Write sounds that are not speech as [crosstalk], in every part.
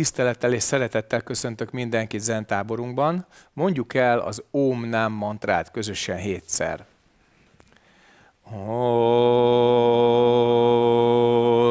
tisztelettel és szeretettel köszöntök mindenkit zentáborunkban. Mondjuk el az OM Nam mantrát közösen hétszer. Om.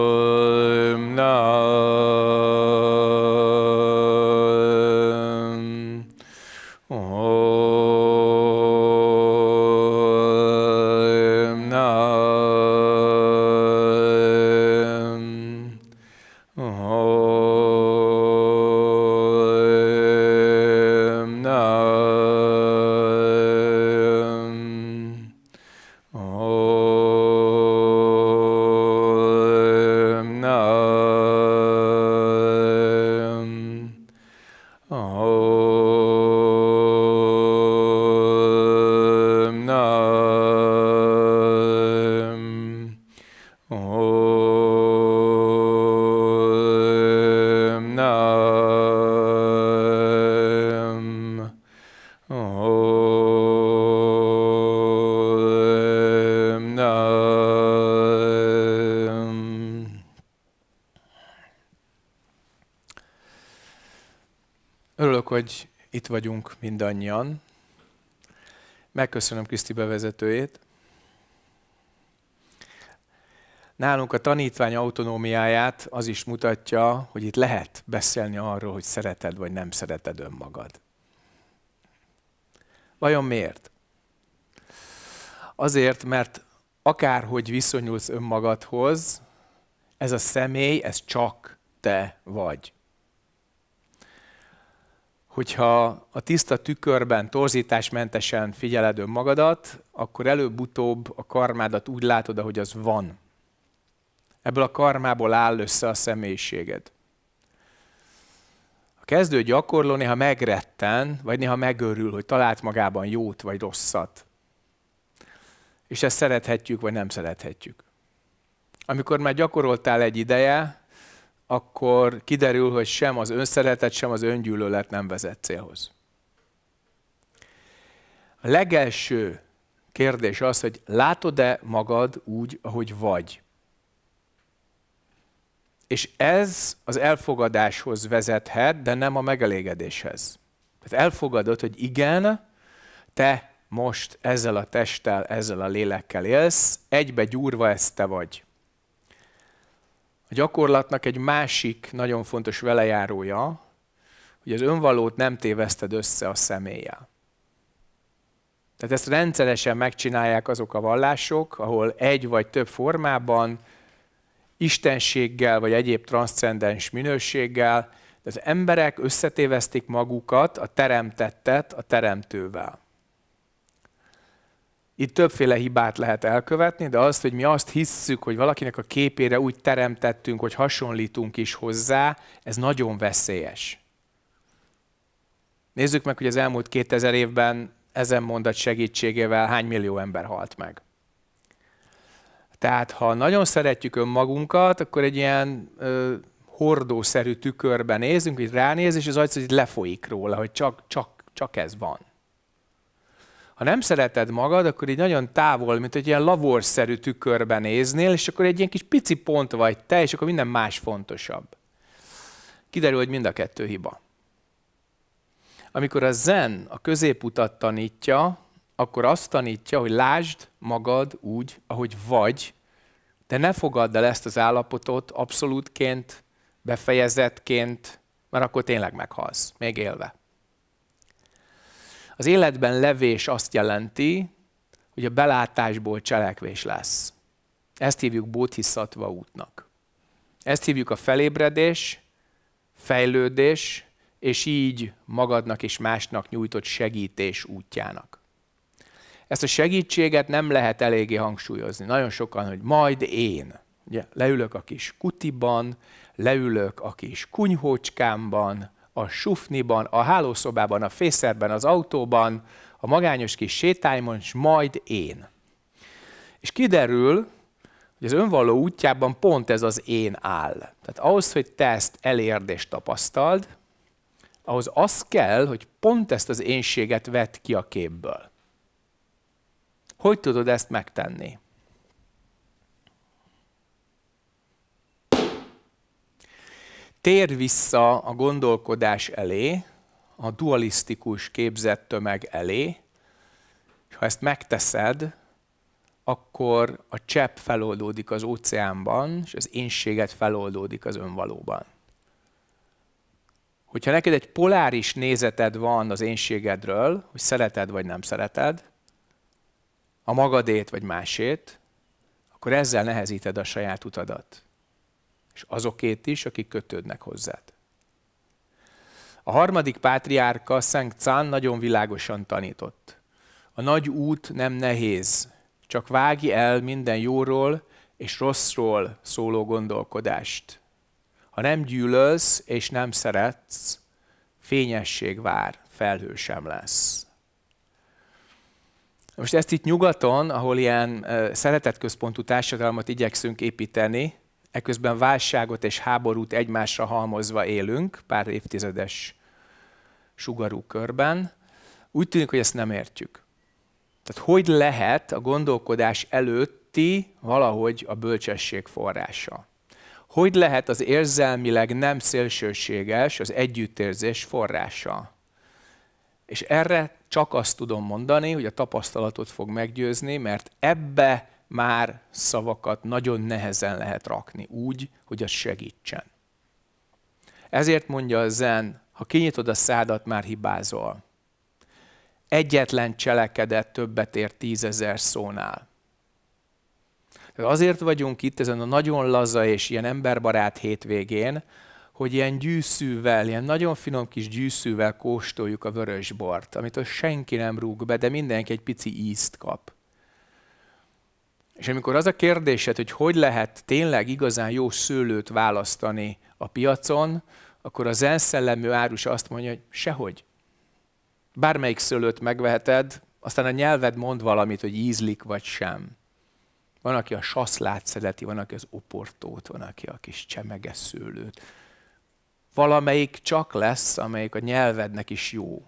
vagyunk mindannyian. Megköszönöm Kriszti bevezetőjét. Nálunk a tanítvány autonómiáját az is mutatja, hogy itt lehet beszélni arról, hogy szereted vagy nem szereted önmagad. Vajon miért? Azért, mert akárhogy viszonyulsz önmagadhoz, ez a személy, ez csak te vagy hogyha a tiszta tükörben torzításmentesen figyeled önmagadat, akkor előbb-utóbb a karmádat úgy látod, ahogy az van. Ebből a karmából áll össze a személyiséged. A kezdő gyakorló néha megretten, vagy néha megörül, hogy talált magában jót vagy rosszat. És ezt szerethetjük, vagy nem szerethetjük. Amikor már gyakoroltál egy ideje, akkor kiderül, hogy sem az önszeretet, sem az öngyűlölet nem vezet célhoz. A legelső kérdés az, hogy látod-e magad úgy, ahogy vagy? És ez az elfogadáshoz vezethet, de nem a megelégedéshez. Tehát elfogadod, hogy igen, te most ezzel a testtel, ezzel a lélekkel élsz, egybe gyúrva ezt te vagy. A gyakorlatnak egy másik nagyon fontos velejárója, hogy az önvalót nem téveszted össze a személlyel. Tehát ezt rendszeresen megcsinálják azok a vallások, ahol egy vagy több formában, istenséggel vagy egyéb transzcendens minőséggel, de az emberek összetévesztik magukat, a teremtettet a teremtővel. Itt többféle hibát lehet elkövetni, de azt, hogy mi azt hisszük, hogy valakinek a képére úgy teremtettünk, hogy hasonlítunk is hozzá, ez nagyon veszélyes. Nézzük meg, hogy az elmúlt 2000 évben ezen mondat segítségével hány millió ember halt meg. Tehát, ha nagyon szeretjük önmagunkat, akkor egy ilyen ö, hordószerű tükörben nézünk, hogy ránéz, és az agy hogy lefolyik róla, hogy csak, csak, csak ez van ha nem szereted magad, akkor így nagyon távol, mint egy ilyen lavorszerű tükörben néznél, és akkor egy ilyen kis pici pont vagy te, és akkor minden más fontosabb. Kiderül, hogy mind a kettő hiba. Amikor a zen a középutat tanítja, akkor azt tanítja, hogy lásd magad úgy, ahogy vagy, de ne fogadd el ezt az állapotot abszolútként, befejezetként, mert akkor tényleg meghalsz, még élve. Az életben levés azt jelenti, hogy a belátásból cselekvés lesz. Ezt hívjuk bódhiszatva útnak. Ezt hívjuk a felébredés, fejlődés, és így magadnak és másnak nyújtott segítés útjának. Ezt a segítséget nem lehet eléggé hangsúlyozni. Nagyon sokan, hogy majd én. Ugye, leülök a kis kutiban, leülök a kis kunyhócskámban, a sufniban, a hálószobában, a fészerben, az autóban, a magányos kis sétálymon, és majd én. És kiderül, hogy az önvalló útjában pont ez az én áll. Tehát ahhoz, hogy te ezt elérd és tapasztald, ahhoz az kell, hogy pont ezt az énséget vedd ki a képből. Hogy tudod ezt megtenni? tér vissza a gondolkodás elé, a dualisztikus képzett tömeg elé, és ha ezt megteszed, akkor a csepp feloldódik az óceánban, és az énséget feloldódik az önvalóban. Hogyha neked egy poláris nézeted van az énségedről, hogy szereted vagy nem szereted, a magadét vagy másét, akkor ezzel nehezíted a saját utadat és azokét is, akik kötődnek hozzád. A harmadik pátriárka, Szent Cán nagyon világosan tanított. A nagy út nem nehéz, csak vági el minden jóról és rosszról szóló gondolkodást. Ha nem gyűlölsz és nem szeretsz, fényesség vár, felhő sem lesz. Most ezt itt nyugaton, ahol ilyen szeretetközpontú társadalmat igyekszünk építeni, Eközben válságot és háborút egymásra halmozva élünk pár évtizedes sugarú körben. Úgy tűnik, hogy ezt nem értjük. Tehát hogy lehet a gondolkodás előtti valahogy a bölcsesség forrása? Hogy lehet az érzelmileg nem szélsőséges az együttérzés forrása? És erre csak azt tudom mondani, hogy a tapasztalatot fog meggyőzni, mert ebbe már szavakat nagyon nehezen lehet rakni úgy, hogy az segítsen. Ezért mondja a zen, ha kinyitod a szádat, már hibázol. Egyetlen cselekedet többet ér tízezer szónál. Tehát azért vagyunk itt ezen a nagyon laza és ilyen emberbarát hétvégén, hogy ilyen gyűszűvel, ilyen nagyon finom kis gyűszűvel kóstoljuk a vörösbort, amit senki nem rúg be, de mindenki egy pici ízt kap. És amikor az a kérdésed, hogy hogy lehet tényleg igazán jó szőlőt választani a piacon, akkor az elszellemű árus azt mondja, hogy sehogy. Bármelyik szőlőt megveheted, aztán a nyelved mond valamit, hogy ízlik vagy sem. Van, aki a saszlát szereti, van, aki az oportót, van, aki a kis csemeges szőlőt. Valamelyik csak lesz, amelyik a nyelvednek is jó.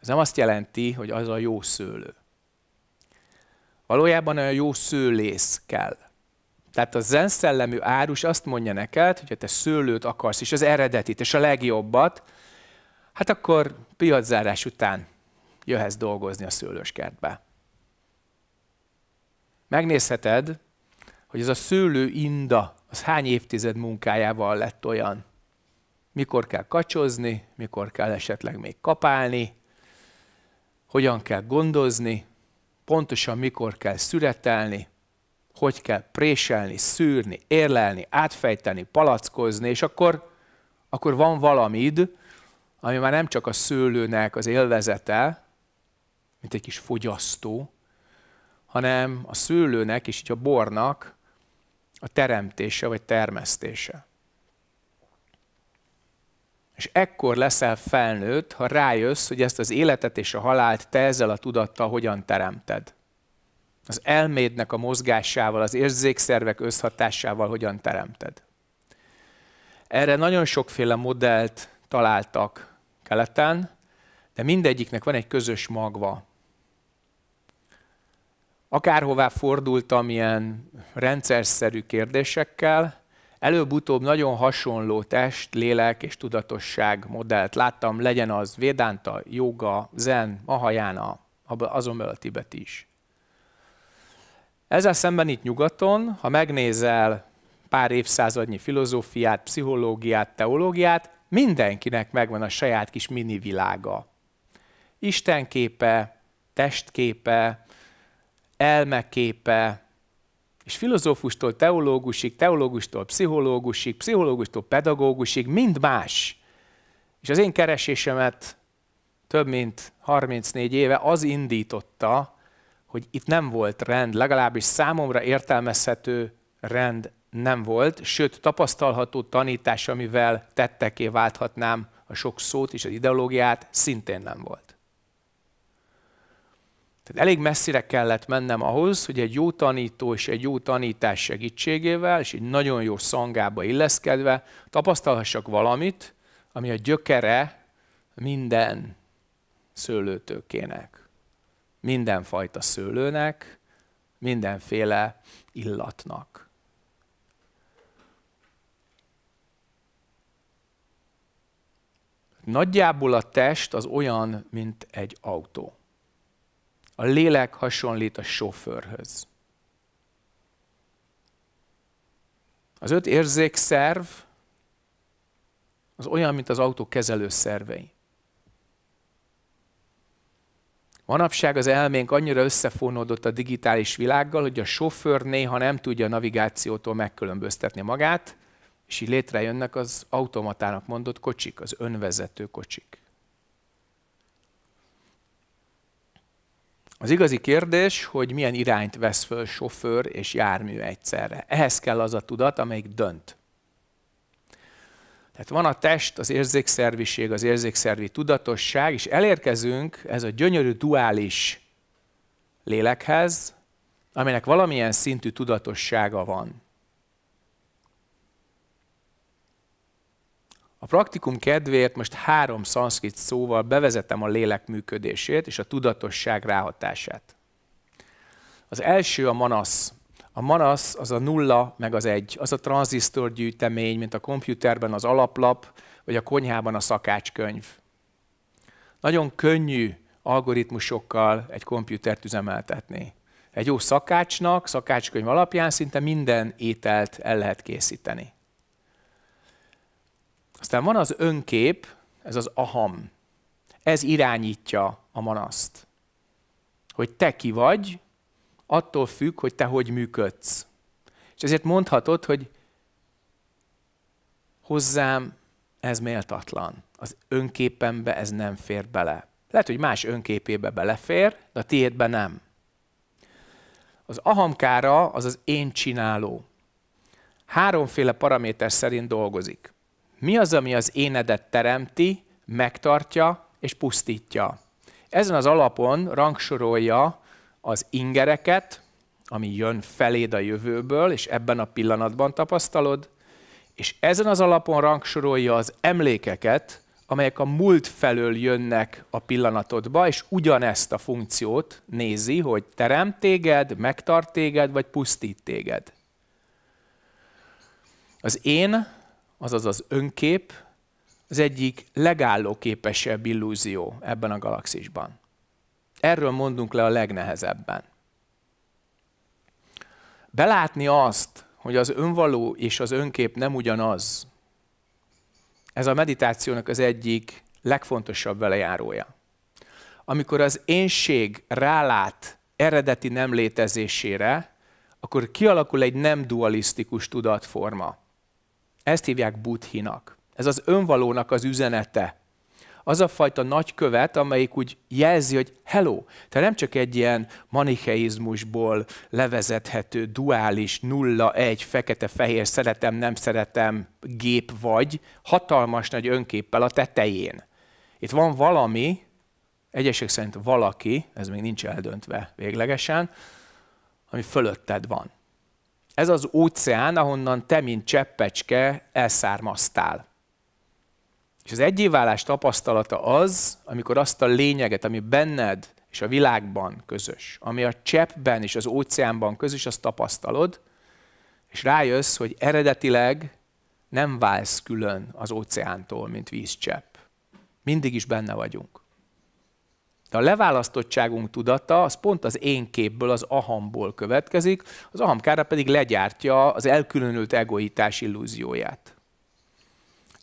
Ez nem azt jelenti, hogy az a jó szőlő. Valójában olyan jó szőlész kell. Tehát a zen szellemű árus azt mondja neked, hogy ha te szőlőt akarsz, és az eredetit, és a legjobbat, hát akkor piaczárás után jöhetsz dolgozni a szőlőskertbe. Megnézheted, hogy ez a szőlő inda, az hány évtized munkájával lett olyan. Mikor kell kacsozni, mikor kell esetleg még kapálni, hogyan kell gondozni, pontosan mikor kell szüretelni, hogy kell préselni, szűrni, érlelni, átfejteni, palackozni, és akkor, akkor van valamid, ami már nem csak a szőlőnek az élvezete, mint egy kis fogyasztó, hanem a szőlőnek és így a bornak a teremtése vagy termesztése. És ekkor leszel felnőtt, ha rájössz, hogy ezt az életet és a halált te ezzel a tudattal hogyan teremted. Az elmédnek a mozgásával, az érzékszervek összhatásával hogyan teremted. Erre nagyon sokféle modellt találtak keleten, de mindegyiknek van egy közös magva. Akárhová fordultam ilyen rendszerszerű kérdésekkel, előbb-utóbb nagyon hasonló test, lélek és tudatosság modellt láttam, legyen az Védánta, joga, zen, mahajána, azon belül a Tibet is. Ezzel szemben itt nyugaton, ha megnézel pár évszázadnyi filozófiát, pszichológiát, teológiát, mindenkinek megvan a saját kis mini világa. Istenképe, testképe, elmeképe, és filozófustól teológusig, teológustól pszichológusig, pszichológustól pedagógusig, mind más. És az én keresésemet több mint 34 éve az indította, hogy itt nem volt rend, legalábbis számomra értelmezhető rend nem volt, sőt tapasztalható tanítás, amivel tetteké válthatnám a sok szót és az ideológiát, szintén nem volt. Tehát elég messzire kellett mennem ahhoz, hogy egy jó tanító és egy jó tanítás segítségével, és egy nagyon jó szangába illeszkedve tapasztalhassak valamit, ami a gyökere minden szőlőtőkének, mindenfajta szőlőnek, mindenféle illatnak. Nagyjából a test az olyan, mint egy autó. A lélek hasonlít a sofőrhöz. Az öt érzékszerv az olyan, mint az autó kezelő szervei. Manapság az elménk annyira összefonódott a digitális világgal, hogy a sofőr néha nem tudja a navigációtól megkülönböztetni magát, és így létrejönnek az automatának mondott kocsik, az önvezető kocsik. Az igazi kérdés, hogy milyen irányt vesz föl sofőr és jármű egyszerre. Ehhez kell az a tudat, amelyik dönt. Tehát van a test, az érzékszerviség, az érzékszervi tudatosság, és elérkezünk ez a gyönyörű duális lélekhez, aminek valamilyen szintű tudatossága van. A praktikum kedvéért most három szanszkrit szóval bevezetem a lélek működését és a tudatosság ráhatását. Az első a manasz. A manasz az a nulla meg az egy, az a tranzisztor gyűjtemény, mint a komputerben az alaplap, vagy a konyhában a szakácskönyv. Nagyon könnyű algoritmusokkal egy komputert üzemeltetni. Egy jó szakácsnak, szakácskönyv alapján szinte minden ételt el lehet készíteni. Aztán van az önkép, ez az aham. Ez irányítja a manaszt. Hogy te ki vagy, attól függ, hogy te hogy működsz. És ezért mondhatod, hogy hozzám ez méltatlan. Az önképembe ez nem fér bele. Lehet, hogy más önképébe belefér, de a tiédbe nem. Az ahamkára az az én csináló. Háromféle paraméter szerint dolgozik. Mi az, ami az énedet teremti, megtartja és pusztítja? Ezen az alapon rangsorolja az ingereket, ami jön feléd a jövőből, és ebben a pillanatban tapasztalod, és ezen az alapon rangsorolja az emlékeket, amelyek a múlt felől jönnek a pillanatodba, és ugyanezt a funkciót nézi, hogy teremt téged, megtart téged, vagy pusztít téged. Az én azaz az önkép, az egyik legállóképesebb illúzió ebben a galaxisban. Erről mondunk le a legnehezebben. Belátni azt, hogy az önvaló és az önkép nem ugyanaz, ez a meditációnak az egyik legfontosabb velejárója. Amikor az énség rálát eredeti nem létezésére, akkor kialakul egy nem dualisztikus tudatforma. Ezt hívják buddhinak. Ez az önvalónak az üzenete. Az a fajta nagykövet, amelyik úgy jelzi, hogy hello, te nem csak egy ilyen manicheizmusból levezethető, duális, nulla, egy, fekete-fehér, szeretem, nem szeretem gép vagy, hatalmas nagy önképpel a tetején. Itt van valami, egyesek szerint valaki, ez még nincs eldöntve véglegesen, ami fölötted van. Ez az óceán, ahonnan te, mint cseppecske, elszármaztál. És az egyéválás tapasztalata az, amikor azt a lényeget, ami benned és a világban közös, ami a cseppben és az óceánban közös, azt tapasztalod, és rájössz, hogy eredetileg nem válsz külön az óceántól, mint vízcsepp. Mindig is benne vagyunk. De a leválasztottságunk tudata az pont az én képből, az ahamból következik, az ahamkára pedig legyártja az elkülönült egoitás illúzióját.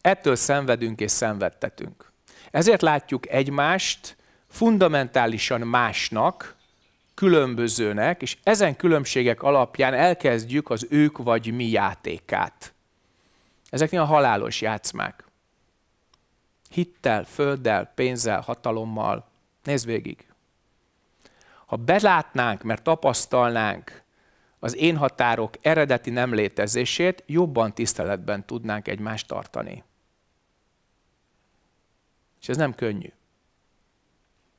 Ettől szenvedünk és szenvedtetünk. Ezért látjuk egymást fundamentálisan másnak, különbözőnek, és ezen különbségek alapján elkezdjük az ők vagy mi játékát. Ezek a halálos játszmák. Hittel, földdel, pénzzel, hatalommal, Nézd végig. Ha belátnánk, mert tapasztalnánk az én határok eredeti nem létezését, jobban tiszteletben tudnánk egymást tartani. És ez nem könnyű.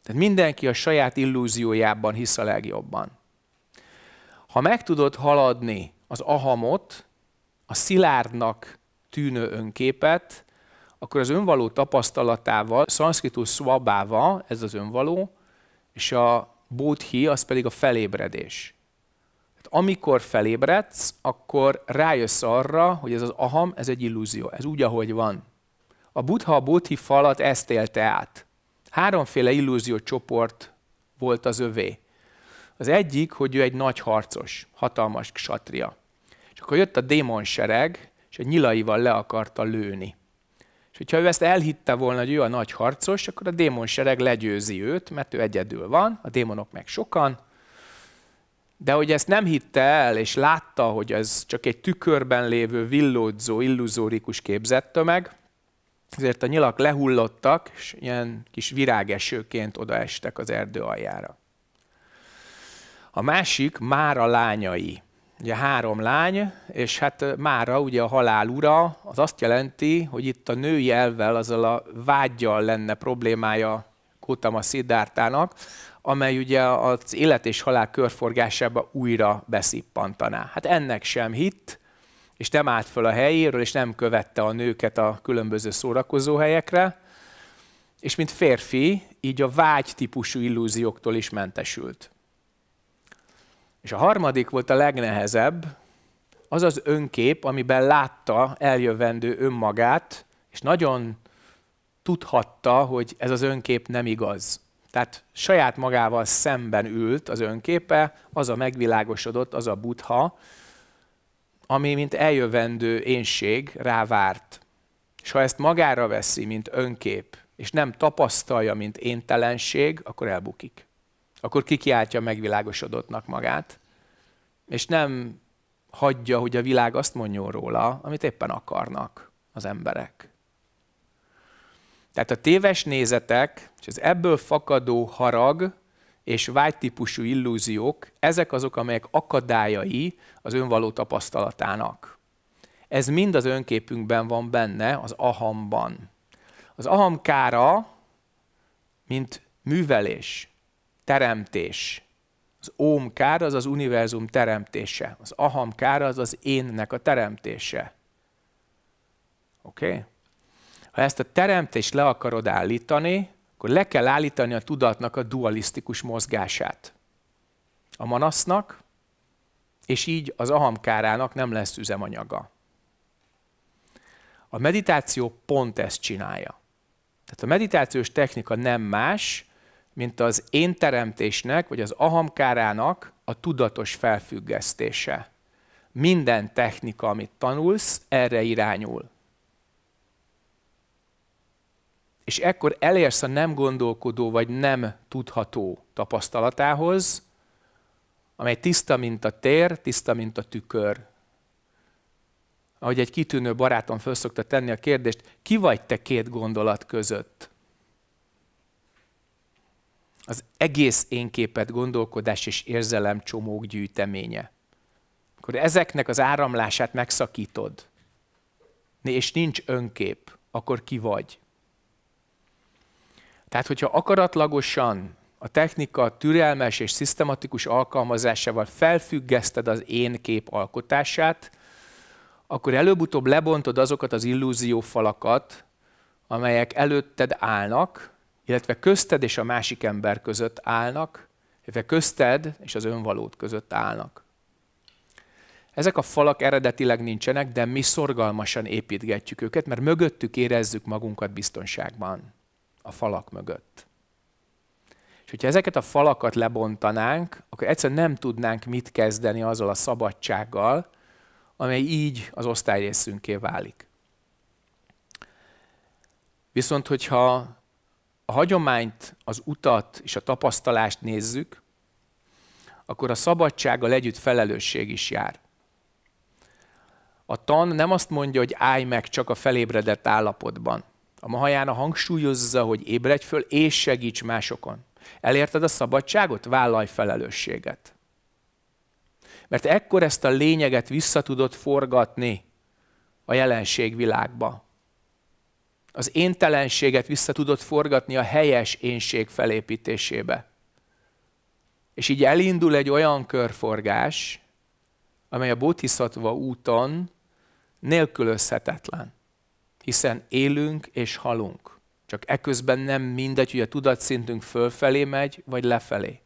Tehát mindenki a saját illúziójában hisz a legjobban. Ha meg tudod haladni az ahamot, a szilárdnak tűnő önképet, akkor az önvaló tapasztalatával, szanszkritus szvabáva, ez az önvaló, és a bódhi, az pedig a felébredés. Hát amikor felébredsz, akkor rájössz arra, hogy ez az aham, ez egy illúzió, ez úgy, ahogy van. A buddha a bódhi falat ezt élte át. Háromféle illúzió csoport volt az övé. Az egyik, hogy ő egy nagy harcos, hatalmas ksatria. És akkor jött a démonsereg, és a nyilaival le akarta lőni. És hogyha ő ezt elhitte volna, hogy ő a nagy harcos, akkor a démon sereg legyőzi őt, mert ő egyedül van, a démonok meg sokan, de hogy ezt nem hitte el, és látta, hogy ez csak egy tükörben lévő, villódzó, illuzórikus képzettömeg, ezért a nyilak lehullottak, és ilyen kis virágesőként odaestek az erdő aljára. A másik már a lányai ugye három lány, és hát mára ugye a halál ura, az azt jelenti, hogy itt a női elvvel, azzal a vágyjal lenne problémája Kutama Szidártának, amely ugye az élet és halál körforgásába újra beszippantaná. Hát ennek sem hitt, és nem állt föl a helyéről, és nem követte a nőket a különböző szórakozó helyekre, és mint férfi, így a vágy típusú illúzióktól is mentesült. És a harmadik volt a legnehezebb, az az önkép, amiben látta eljövendő önmagát, és nagyon tudhatta, hogy ez az önkép nem igaz. Tehát saját magával szemben ült az önképe, az a megvilágosodott, az a buddha, ami mint eljövendő énség rávárt. És ha ezt magára veszi, mint önkép, és nem tapasztalja, mint éntelenség, akkor elbukik akkor kikiáltja megvilágosodottnak magát, és nem hagyja, hogy a világ azt mondjon róla, amit éppen akarnak az emberek. Tehát a téves nézetek, és az ebből fakadó harag és vágytípusú illúziók, ezek azok, amelyek akadályai az önvaló tapasztalatának. Ez mind az önképünkben van benne, az ahamban. Az aham kára, mint művelés, teremtés. Az ómkár az az univerzum teremtése. Az ahamkár az az énnek a teremtése. Oké? Okay? Ha ezt a teremtést le akarod állítani, akkor le kell állítani a tudatnak a dualisztikus mozgását. A manasznak, és így az ahamkárának nem lesz üzemanyaga. A meditáció pont ezt csinálja. Tehát a meditációs technika nem más, mint az én teremtésnek, vagy az ahamkárának a tudatos felfüggesztése. Minden technika, amit tanulsz, erre irányul. És ekkor elérsz a nem gondolkodó vagy nem tudható tapasztalatához, amely tiszta, mint a tér, tiszta, mint a tükör. Ahogy egy kitűnő barátom felszokta tenni a kérdést, ki vagy te két gondolat között? az egész énképet gondolkodás és érzelem csomók gyűjteménye. Akkor ezeknek az áramlását megszakítod, és nincs önkép, akkor ki vagy. Tehát, hogyha akaratlagosan a technika türelmes és szisztematikus alkalmazásával felfüggeszted az én kép alkotását, akkor előbb-utóbb lebontod azokat az illúziófalakat, amelyek előtted állnak, illetve közted és a másik ember között állnak, illetve közted és az önvalót között állnak. Ezek a falak eredetileg nincsenek, de mi szorgalmasan építgetjük őket, mert mögöttük érezzük magunkat biztonságban, a falak mögött. És hogyha ezeket a falakat lebontanánk, akkor egyszerűen nem tudnánk mit kezdeni azzal a szabadsággal, amely így az osztályrészünké válik. Viszont, hogyha a hagyományt, az utat és a tapasztalást nézzük, akkor a szabadsággal együtt felelősség is jár. A tan nem azt mondja, hogy állj meg csak a felébredett állapotban. A a hangsúlyozza, hogy ébredj föl és segíts másokon. Elérted a szabadságot? Vállalj felelősséget. Mert ekkor ezt a lényeget vissza tudod forgatni a jelenség világba az éntelenséget vissza tudott forgatni a helyes énség felépítésébe. És így elindul egy olyan körforgás, amely a bodhisattva úton nélkülözhetetlen. Hiszen élünk és halunk. Csak eközben nem mindegy, hogy a tudatszintünk fölfelé megy, vagy lefelé.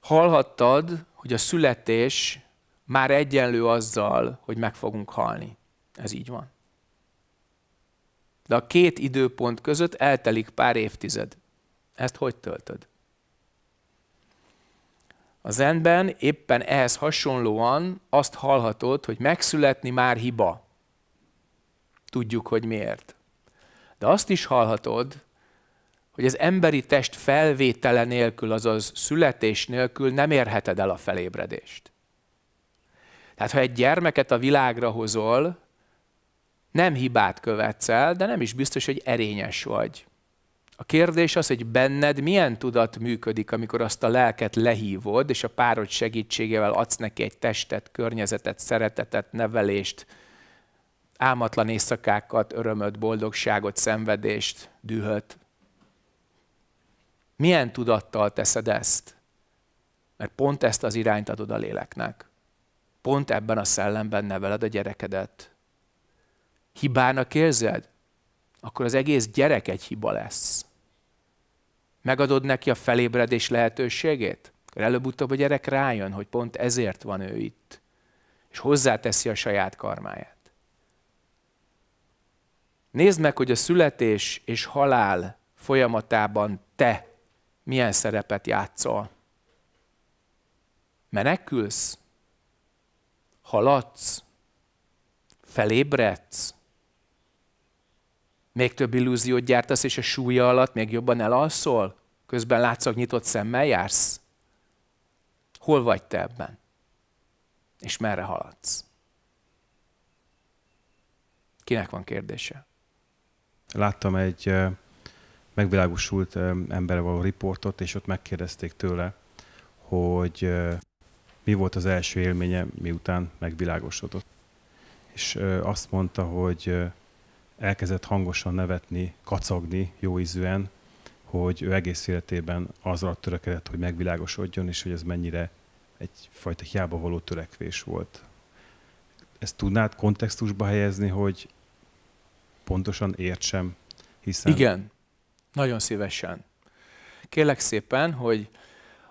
Hallhattad, hogy a születés már egyenlő azzal, hogy meg fogunk halni. Ez így van. De a két időpont között eltelik pár évtized. Ezt hogy töltöd? A zenben éppen ehhez hasonlóan azt hallhatod, hogy megszületni már hiba. Tudjuk, hogy miért. De azt is hallhatod, hogy az emberi test felvétele nélkül, azaz születés nélkül nem érheted el a felébredést. Tehát ha egy gyermeket a világra hozol, nem hibát követsz el, de nem is biztos, hogy erényes vagy. A kérdés az, hogy benned milyen tudat működik, amikor azt a lelket lehívod, és a párod segítségével adsz neki egy testet, környezetet, szeretetet, nevelést, álmatlan éjszakákat, örömöt, boldogságot, szenvedést, dühöt. Milyen tudattal teszed ezt? Mert pont ezt az irányt adod a léleknek. Pont ebben a szellemben neveled a gyerekedet hibának érzed, akkor az egész gyerek egy hiba lesz. Megadod neki a felébredés lehetőségét? Akkor előbb-utóbb a gyerek rájön, hogy pont ezért van ő itt. És hozzáteszi a saját karmáját. Nézd meg, hogy a születés és halál folyamatában te milyen szerepet játszol. Menekülsz? Haladsz? Felébredsz? még több illúziót gyártasz, és a súlya alatt még jobban elalszol? Közben látszak nyitott szemmel jársz? Hol vagy te ebben? És merre haladsz? Kinek van kérdése? Láttam egy megvilágosult emberre való riportot, és ott megkérdezték tőle, hogy mi volt az első élménye, miután megvilágosodott. És azt mondta, hogy elkezdett hangosan nevetni, kacagni jóízűen, hogy ő egész életében alatt törekedett, hogy megvilágosodjon, és hogy ez mennyire egyfajta hiába való törekvés volt. Ezt tudnád kontextusba helyezni, hogy pontosan értsem, hiszen... Igen, nagyon szívesen. Kérlek szépen, hogy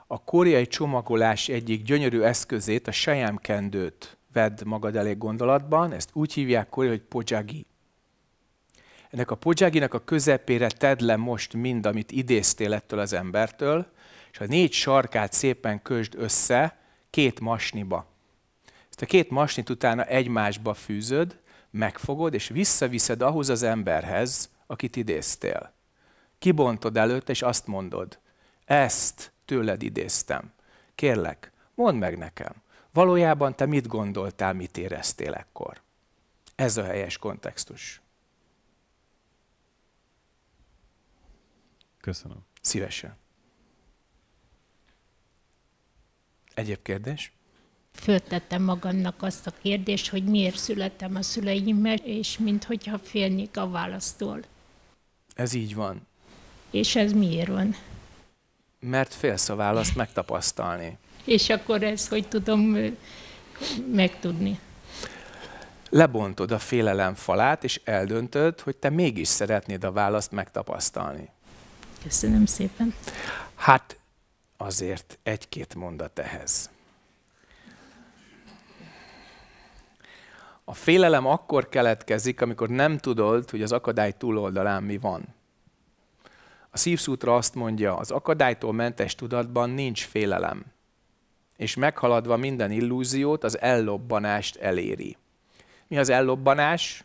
a koreai csomagolás egyik gyönyörű eszközét, a sajámkendőt vedd magad elég gondolatban, ezt úgy hívják koreai, hogy pojagi ennek a podzságinak a közepére tedd le most mind, amit idéztél ettől az embertől, és a négy sarkát szépen közd össze két masniba. Ezt a két masnit utána egymásba fűzöd, megfogod, és visszaviszed ahhoz az emberhez, akit idéztél. Kibontod előtt, és azt mondod, ezt tőled idéztem. Kérlek, mondd meg nekem, valójában te mit gondoltál, mit éreztél ekkor? Ez a helyes kontextus. Köszönöm. Szívesen. Egyéb kérdés? Föltettem magamnak azt a kérdést, hogy miért születtem a szüleimmel, és minthogyha félnék a választól. Ez így van. És ez miért van? Mert félsz a választ megtapasztalni. és akkor ezt hogy tudom megtudni? Lebontod a félelem falát, és eldöntöd, hogy te mégis szeretnéd a választ megtapasztalni. Köszönöm szépen. Hát azért egy-két mondat ehhez. A félelem akkor keletkezik, amikor nem tudod, hogy az akadály túloldalán mi van. A szívszútra azt mondja, az akadálytól mentes tudatban nincs félelem, és meghaladva minden illúziót, az ellobbanást eléri. Mi az ellobbanás?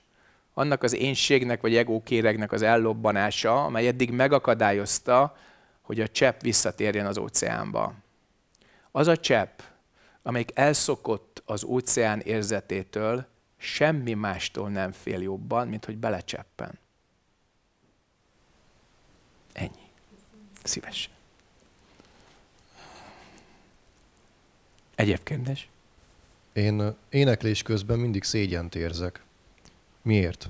annak az énségnek vagy egókéregnek az ellobbanása, amely eddig megakadályozta, hogy a csepp visszatérjen az óceánba. Az a csepp, amelyik elszokott az óceán érzetétől, semmi mástól nem fél jobban, mint hogy belecseppen. Ennyi. Szívesen. Egyébként is. Én éneklés közben mindig szégyent érzek. Miért?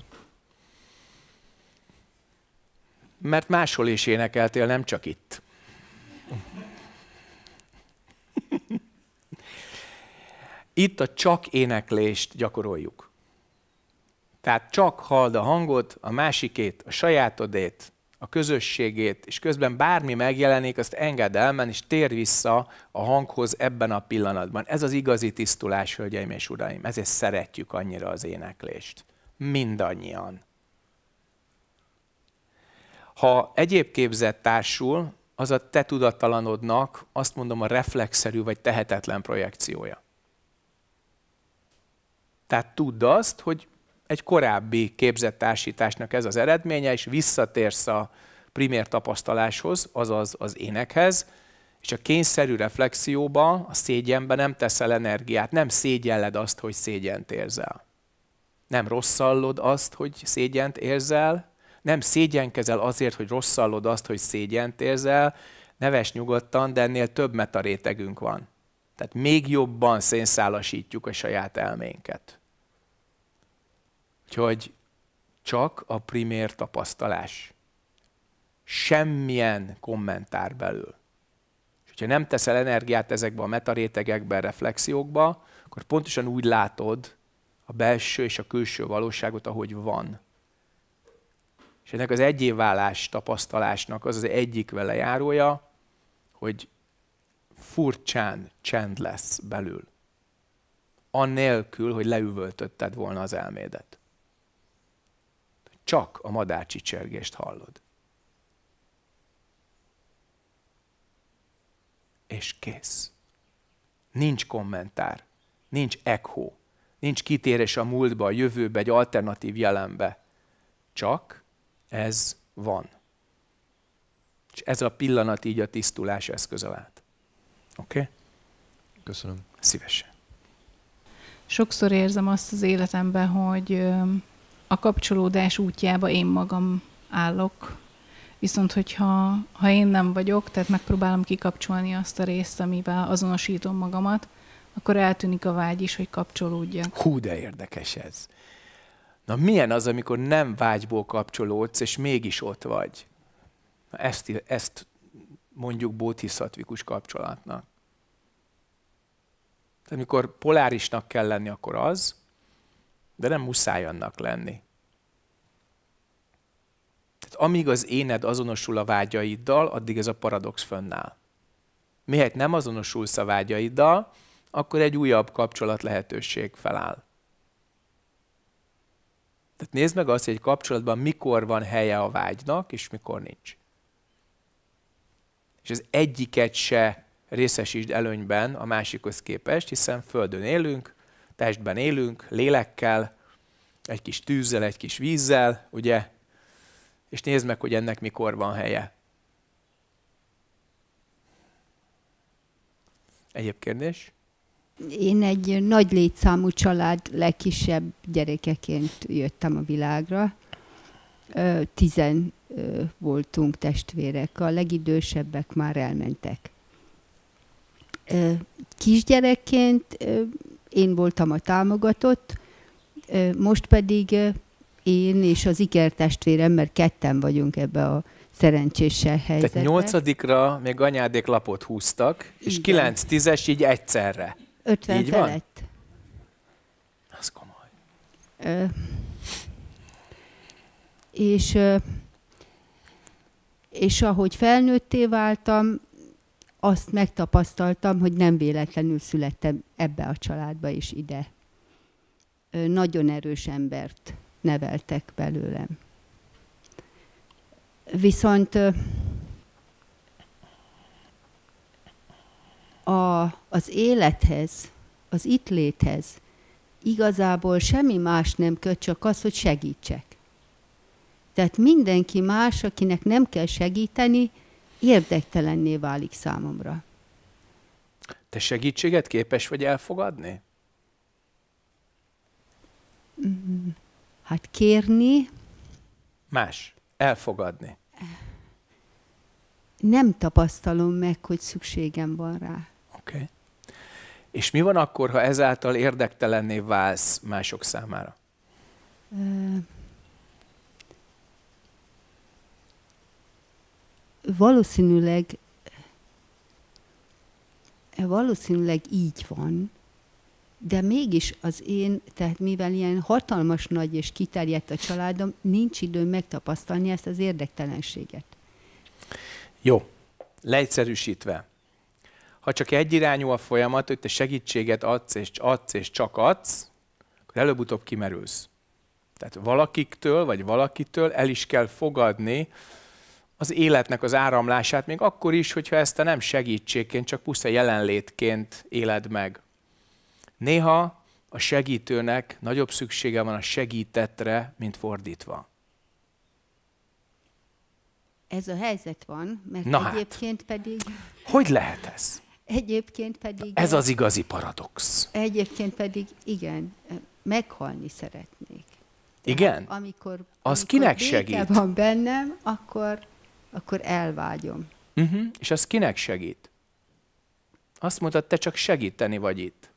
Mert máshol is énekeltél, nem csak itt. Itt a csak éneklést gyakoroljuk. Tehát csak halld a hangot, a másikét, a sajátodét, a közösségét, és közben bármi megjelenik, azt engedd elmen, és tér vissza a hanghoz ebben a pillanatban. Ez az igazi tisztulás, hölgyeim és uraim, ezért szeretjük annyira az éneklést mindannyian. Ha egyéb képzett társul, az a te tudattalanodnak, azt mondom, a reflexzerű vagy tehetetlen projekciója. Tehát tudd azt, hogy egy korábbi képzettársításnak ez az eredménye, és visszatérsz a primér tapasztaláshoz, azaz az énekhez, és a kényszerű reflexióba, a szégyenbe nem teszel energiát, nem szégyelled azt, hogy szégyent érzel. Nem rosszallod azt, hogy szégyent érzel, nem szégyenkezel azért, hogy rosszallod azt, hogy szégyent érzel, neves nyugodtan, de ennél több meta rétegünk van. Tehát még jobban szénszálasítjuk a saját elménket. Úgyhogy csak a primér tapasztalás. Semmilyen kommentár belül. És hogyha nem teszel energiát ezekbe a metarétegekbe, reflexiókba, akkor pontosan úgy látod, a belső és a külső valóságot, ahogy van. És ennek az egyévválás tapasztalásnak az az egyik vele járója, hogy furcsán csend lesz belül. Annélkül, hogy leüvöltötted volna az elmédet. Csak a csergést hallod. És kész. Nincs kommentár, nincs echo, Nincs kitérés a múltba, a jövőbe, egy alternatív jelenbe. Csak ez van. És ez a pillanat így a tisztulás eszköze lehet. Oké? Okay? Köszönöm. Szívesen. Sokszor érzem azt az életemben, hogy a kapcsolódás útjába én magam állok, Viszont, hogyha ha én nem vagyok, tehát megpróbálom kikapcsolni azt a részt, amivel azonosítom magamat, akkor eltűnik a vágy is, hogy kapcsolódjak. Hú, de érdekes ez. Na milyen az, amikor nem vágyból kapcsolódsz, és mégis ott vagy? Na, ezt, ezt mondjuk bóthiszatvikus kapcsolatnak. Tehát amikor polárisnak kell lenni, akkor az, de nem muszáj annak lenni. Tehát amíg az éned azonosul a vágyaiddal, addig ez a paradox fönnáll. Mihelyt nem azonosulsz a vágyaiddal, akkor egy újabb kapcsolat lehetőség feláll. Tehát nézd meg azt, hogy egy kapcsolatban mikor van helye a vágynak, és mikor nincs. És az egyiket se részesítsd előnyben a másikhoz képest, hiszen földön élünk, testben élünk, lélekkel, egy kis tűzzel, egy kis vízzel, ugye? És nézd meg, hogy ennek mikor van helye. Egyéb kérdés? Én egy nagy létszámú család legkisebb gyerekeként jöttem a világra. Tizen voltunk testvérek, a legidősebbek már elmentek. Kisgyerekként én voltam a támogatott, most pedig én és az ikertestvérem, mert ketten vagyunk ebbe a szerencsése helyzetbe. Tehát nyolcadikra még anyádék lapot húztak, és kilenc tízes így egyszerre. 50 Így felett. Van? Az komoly. Ö, és, és ahogy felnőtté váltam, azt megtapasztaltam, hogy nem véletlenül születtem ebbe a családba és ide. Nagyon erős embert neveltek belőlem. Viszont a, az élethez, az itt léthez igazából semmi más nem köt, csak az, hogy segítsek. Tehát mindenki más, akinek nem kell segíteni, érdektelenné válik számomra. Te segítséget képes vagy elfogadni? Mm-hmm. Hát kérni. Más. Elfogadni. Nem tapasztalom meg, hogy szükségem van rá. Okay? És mi van akkor, ha ezáltal érdektelenné válsz mások számára? Uh, valószínűleg valószínűleg így van, de mégis az én, tehát mivel ilyen hatalmas nagy és kiterjedt a családom, nincs időm megtapasztalni ezt az érdektelenséget. Jó, leegyszerűsítve, ha csak egyirányú a folyamat, hogy te segítséget adsz és adsz és csak adsz, akkor előbb-utóbb kimerülsz. Tehát valakiktől vagy valakitől el is kell fogadni az életnek az áramlását, még akkor is, hogyha ezt a nem segítségként, csak puszta jelenlétként éled meg. Néha a segítőnek nagyobb szüksége van a segítetre, mint fordítva. Ez a helyzet van, mert Na hát. egyébként hát. pedig... Hogy lehet ez? Egyébként pedig... Ez az igazi paradox. Egyébként pedig igen, meghalni szeretnék. De igen? Amikor, az amikor kinek segít? van bennem, akkor, akkor elvágyom. Uh-huh. És az kinek segít? Azt mondtad, te csak segíteni vagy itt.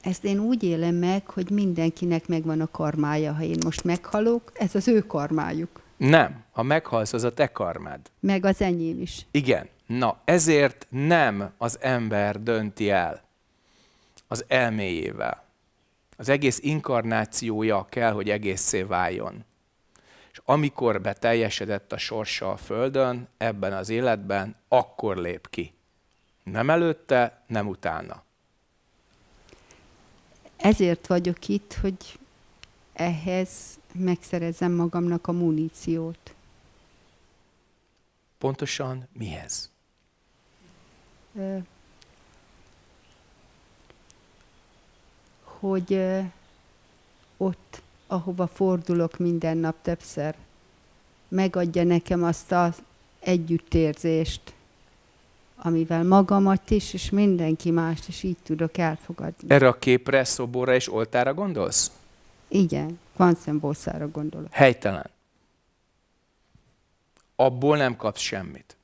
Ezt én úgy élem meg, hogy mindenkinek megvan a karmája. Ha én most meghalok, ez az ő karmájuk. Nem. Ha meghalsz, az a te karmád. Meg az enyém is. Igen. Na, ezért nem az ember dönti el az elméjével. Az egész inkarnációja kell, hogy egészé váljon. És amikor beteljesedett a sorsa a Földön, ebben az életben, akkor lép ki. Nem előtte, nem utána. Ezért vagyok itt, hogy ehhez megszerezzem magamnak a muníciót. Pontosan mihez? Hogy ott, ahova fordulok minden nap többször, megadja nekem azt az együttérzést, amivel magamat is, és mindenki mást is így tudok elfogadni. Erre a képre, szoborra és oltára gondolsz? Igen. Kvanszembószára gondolok. Helytelen. Abból nem kapsz semmit.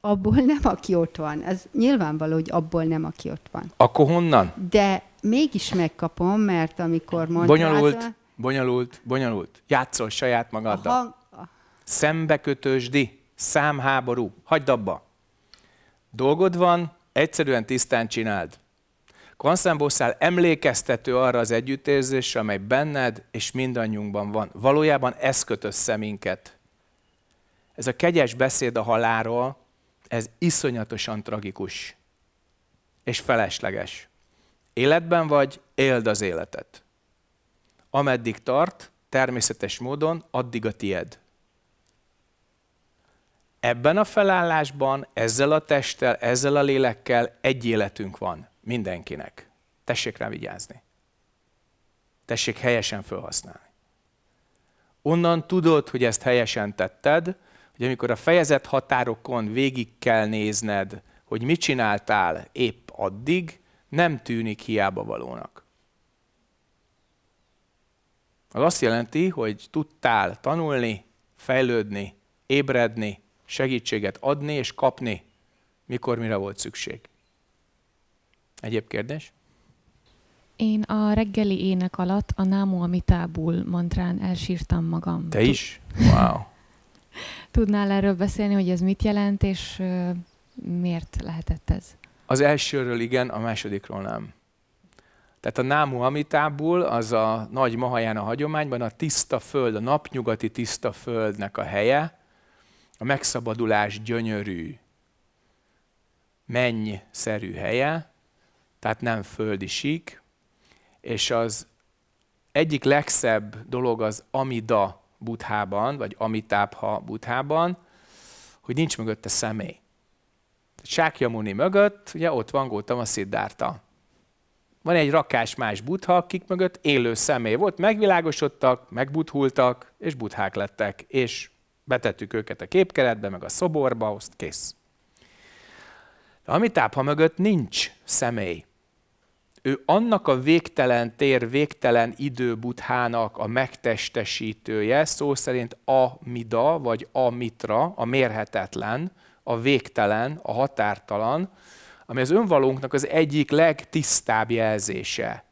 Abból nem, aki ott van. Ez nyilvánvaló, hogy abból nem, aki ott van. Akkor honnan? De mégis megkapom, mert amikor mondtad... Bonyolult, a... bonyolult, bonyolult. Játszol saját magaddal. hang... Szembekötősdi, számháború, hagyd abba. Dolgod van, egyszerűen tisztán csináld. Kanszánbószál emlékeztető arra az együttérzésre, amely benned és mindannyiunkban van. Valójában ez köt össze minket. Ez a kegyes beszéd a haláról, ez iszonyatosan tragikus és felesleges. Életben vagy, éld az életet. Ameddig tart, természetes módon, addig a tied. Ebben a felállásban, ezzel a testtel, ezzel a lélekkel egy életünk van mindenkinek. Tessék rá vigyázni. Tessék helyesen felhasználni. Onnan tudod, hogy ezt helyesen tetted, hogy amikor a fejezet határokon végig kell nézned, hogy mit csináltál épp addig, nem tűnik hiába valónak. Az azt jelenti, hogy tudtál tanulni, fejlődni, ébredni, segítséget adni és kapni, mikor mire volt szükség. Egyéb kérdés? Én a reggeli ének alatt a Námu Amitábul mantrán elsírtam magam. Te is? Wow. [laughs] Tudnál erről beszélni, hogy ez mit jelent, és miért lehetett ez? Az elsőről igen, a másodikról nem. Tehát a Námu Amitából az a nagy mahaján a hagyományban a tiszta föld, a napnyugati tiszta földnek a helye, a megszabadulás gyönyörű, mennyszerű helye, tehát nem földi sík, és az egyik legszebb dolog az Amida buthában, vagy Amitábha buthában, hogy nincs mögötte személy. Sákyamuni mögött, ugye ott van a Siddhárta. Van egy rakás más butha, akik mögött élő személy volt, megvilágosodtak, megbuthultak, és buthák lettek, és betettük őket a képkeretbe, meg a szoborba, azt kész. De Amitábha mögött nincs személy ő annak a végtelen tér, végtelen időbuthának a megtestesítője, szó szerint a mida, vagy a mitra, a mérhetetlen, a végtelen, a határtalan, ami az önvalónknak az egyik legtisztább jelzése.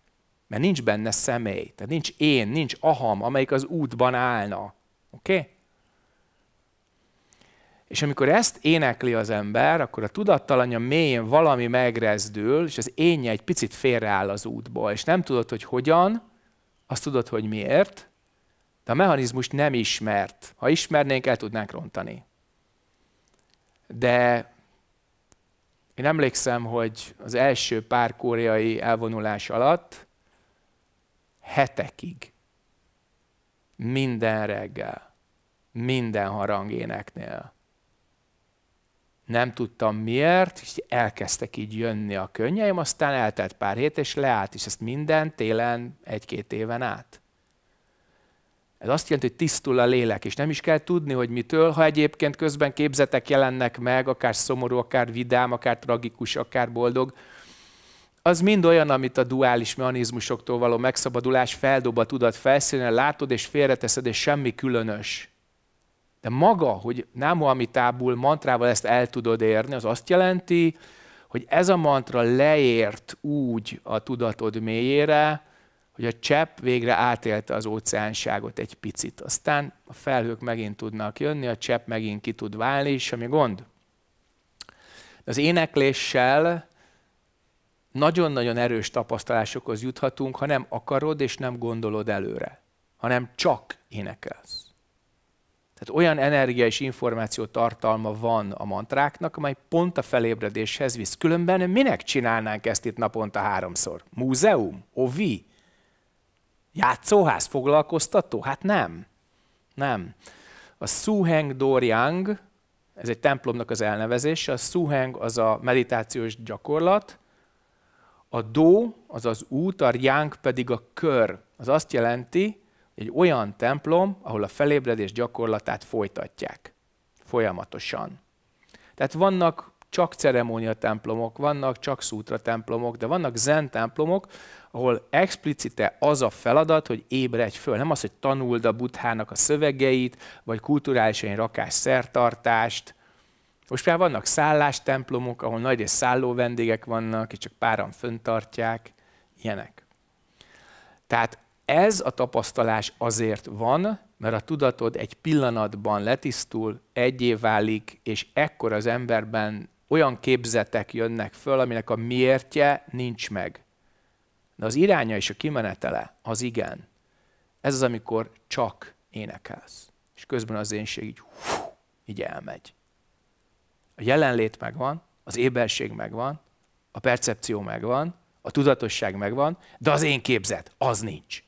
Mert nincs benne személy, tehát nincs én, nincs aham, amelyik az útban állna. Oké? Okay? És amikor ezt énekli az ember, akkor a tudattalanya mélyén valami megrezdül, és az énje egy picit félreáll az útból, és nem tudod, hogy hogyan, azt tudod, hogy miért, de a mechanizmus nem ismert. Ha ismernénk, el tudnánk rontani. De én emlékszem, hogy az első pár koreai elvonulás alatt hetekig, minden reggel, minden harangéneknél nem tudtam miért, és elkezdtek így jönni a könnyeim, aztán eltelt pár hét, és leállt és ezt minden télen egy-két éven át. Ez azt jelenti, hogy tisztul a lélek, és nem is kell tudni, hogy mitől, ha egyébként közben képzetek jelennek meg, akár szomorú, akár vidám, akár tragikus, akár boldog, az mind olyan, amit a duális mechanizmusoktól való megszabadulás feldob a tudat felszínen, látod és félreteszed, és semmi különös. De maga, hogy námoamitábul mantrával ezt el tudod érni, az azt jelenti, hogy ez a mantra leért úgy a tudatod mélyére, hogy a csepp végre átélte az óceánságot egy picit. Aztán a felhők megint tudnak jönni, a csepp megint ki tud válni, semmi gond. Az énekléssel nagyon-nagyon erős tapasztalásokhoz juthatunk, ha nem akarod és nem gondolod előre, hanem csak énekelsz. Tehát olyan energia és információ tartalma van a mantráknak, amely pont a felébredéshez visz. Különben minek csinálnánk ezt itt naponta háromszor? Múzeum? Ovi? Játszóház? Foglalkoztató? Hát nem. Nem. A Suheng Doryang, ez egy templomnak az elnevezése, a Suheng az a meditációs gyakorlat, a Do az az út, a Yang pedig a kör. Az azt jelenti, egy olyan templom, ahol a felébredés gyakorlatát folytatják folyamatosan. Tehát vannak csak ceremónia templomok, vannak csak szútra templomok, de vannak zen templomok, ahol explicite az a feladat, hogy ébredj föl. Nem az, hogy tanuld a buthának a szövegeit, vagy kulturálisan rakás szertartást. Most már vannak szállástemplomok, ahol nagy és szálló vendégek vannak, és csak páran föntartják, ilyenek. Tehát ez a tapasztalás azért van, mert a tudatod egy pillanatban letisztul, egyé válik, és ekkor az emberben olyan képzetek jönnek föl, aminek a miértje nincs meg. De az iránya és a kimenetele, az igen. Ez az, amikor csak énekelsz. És közben az énség így, hú, így elmegy. A jelenlét megvan, az éberség megvan, a percepció megvan, a tudatosság megvan, de az én képzet, az nincs.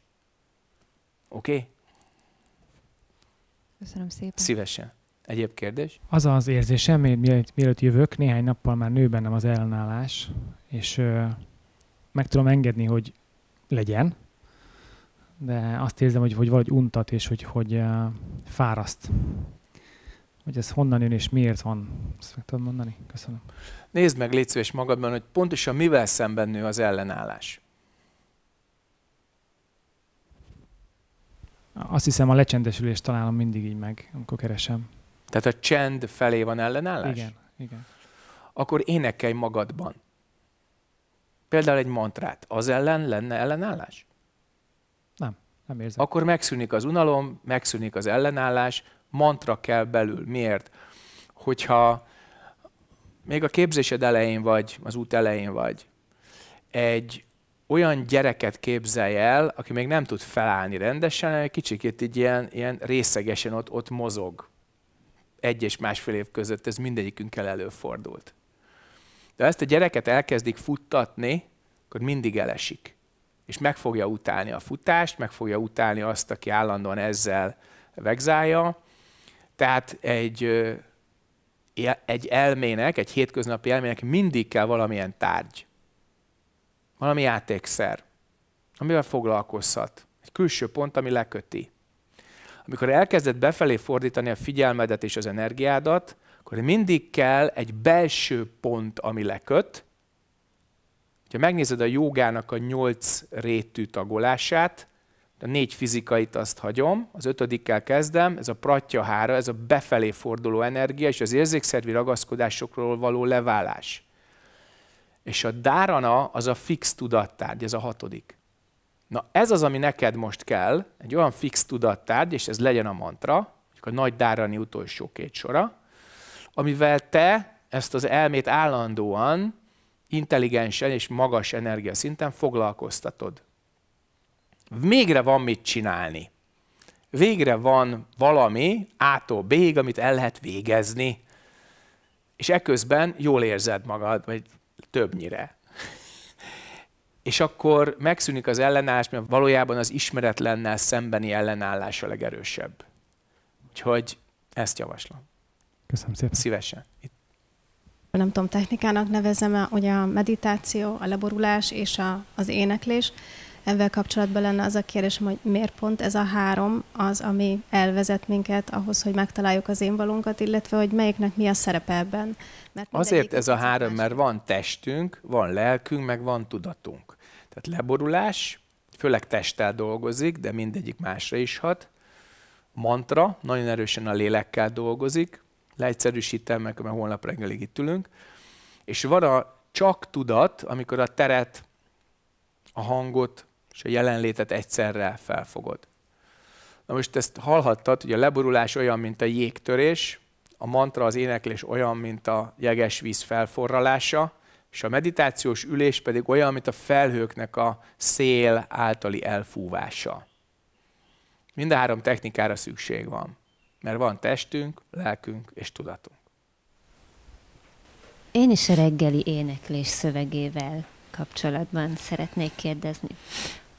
Oké? Okay? Köszönöm szépen. Szívesen. Egyéb kérdés? Az az érzésem, mielőtt, mielőtt jövök, néhány nappal már nő bennem az ellenállás, és ö, meg tudom engedni, hogy legyen, de azt érzem, hogy, hogy valahogy untat, és hogy, hogy uh, fáraszt. Hogy ez honnan jön, és miért van. Ezt meg tudod mondani? Köszönöm. Nézd meg, légy szíves magadban, hogy pontosan mivel szemben nő az ellenállás. Azt hiszem a lecsendesülést találom mindig így meg, amikor keresem. Tehát a csend felé van ellenállás? Igen, igen. Akkor énekelj magadban. Például egy mantrát. Az ellen lenne ellenállás? Nem, nem érzem. Akkor megszűnik az unalom, megszűnik az ellenállás, mantra kell belül. Miért? Hogyha még a képzésed elején vagy, az út elején vagy, egy olyan gyereket képzelj el, aki még nem tud felállni rendesen, hanem kicsikét így ilyen, ilyen részegesen ott, ott mozog. Egy és másfél év között ez mindegyikünkkel előfordult. De ha ezt a gyereket elkezdik futtatni, akkor mindig elesik. És meg fogja utálni a futást, meg fogja utálni azt, aki állandóan ezzel vegzálja. Tehát egy, egy elmének, egy hétköznapi elmének mindig kell valamilyen tárgy valami játékszer, amivel foglalkozhat. Egy külső pont, ami leköti. Amikor elkezded befelé fordítani a figyelmedet és az energiádat, akkor mindig kell egy belső pont, ami leköt. Ha megnézed a jogának a nyolc rétű tagolását, a négy fizikait azt hagyom, az ötödikkel kezdem, ez a pratyahára, ez a befelé forduló energia és az érzékszervi ragaszkodásokról való leválás. És a dárana az a fix tudattárgy, ez a hatodik. Na ez az, ami neked most kell, egy olyan fix tudattárgy, és ez legyen a mantra, a nagy dárani utolsó két sora, amivel te ezt az elmét állandóan, intelligensen és magas energiaszinten foglalkoztatod. Végre van mit csinálni. Végre van valami ától bég, amit el lehet végezni. És eközben jól érzed magad, vagy Többnyire. És akkor megszűnik az ellenállás, mert valójában az ismeretlennel szembeni ellenállás a legerősebb. Úgyhogy ezt javaslom. Köszönöm szépen. Szívesen. Itt. Nem tudom, technikának nevezem, hogy a meditáció, a leborulás és a, az éneklés. Ezzel kapcsolatban lenne az a kérdésem, hogy miért pont ez a három az, ami elvezet minket ahhoz, hogy megtaláljuk az én valunkat, illetve hogy melyiknek mi a szerepe ebben. Mert Azért ez a három, más. mert van testünk, van lelkünk, meg van tudatunk. Tehát leborulás, főleg testtel dolgozik, de mindegyik másra is hat. Mantra, nagyon erősen a lélekkel dolgozik, leegyszerűsítem, mert holnap reggelig itt ülünk. És van a csak tudat, amikor a teret, a hangot, és a jelenlétet egyszerre felfogod. Na most ezt hallhattad, hogy a leborulás olyan, mint a jégtörés, a mantra, az éneklés olyan, mint a jeges víz felforralása, és a meditációs ülés pedig olyan, mint a felhőknek a szél általi elfúvása. Mind a három technikára szükség van, mert van testünk, lelkünk és tudatunk. Én is a reggeli éneklés szövegével kapcsolatban szeretnék kérdezni.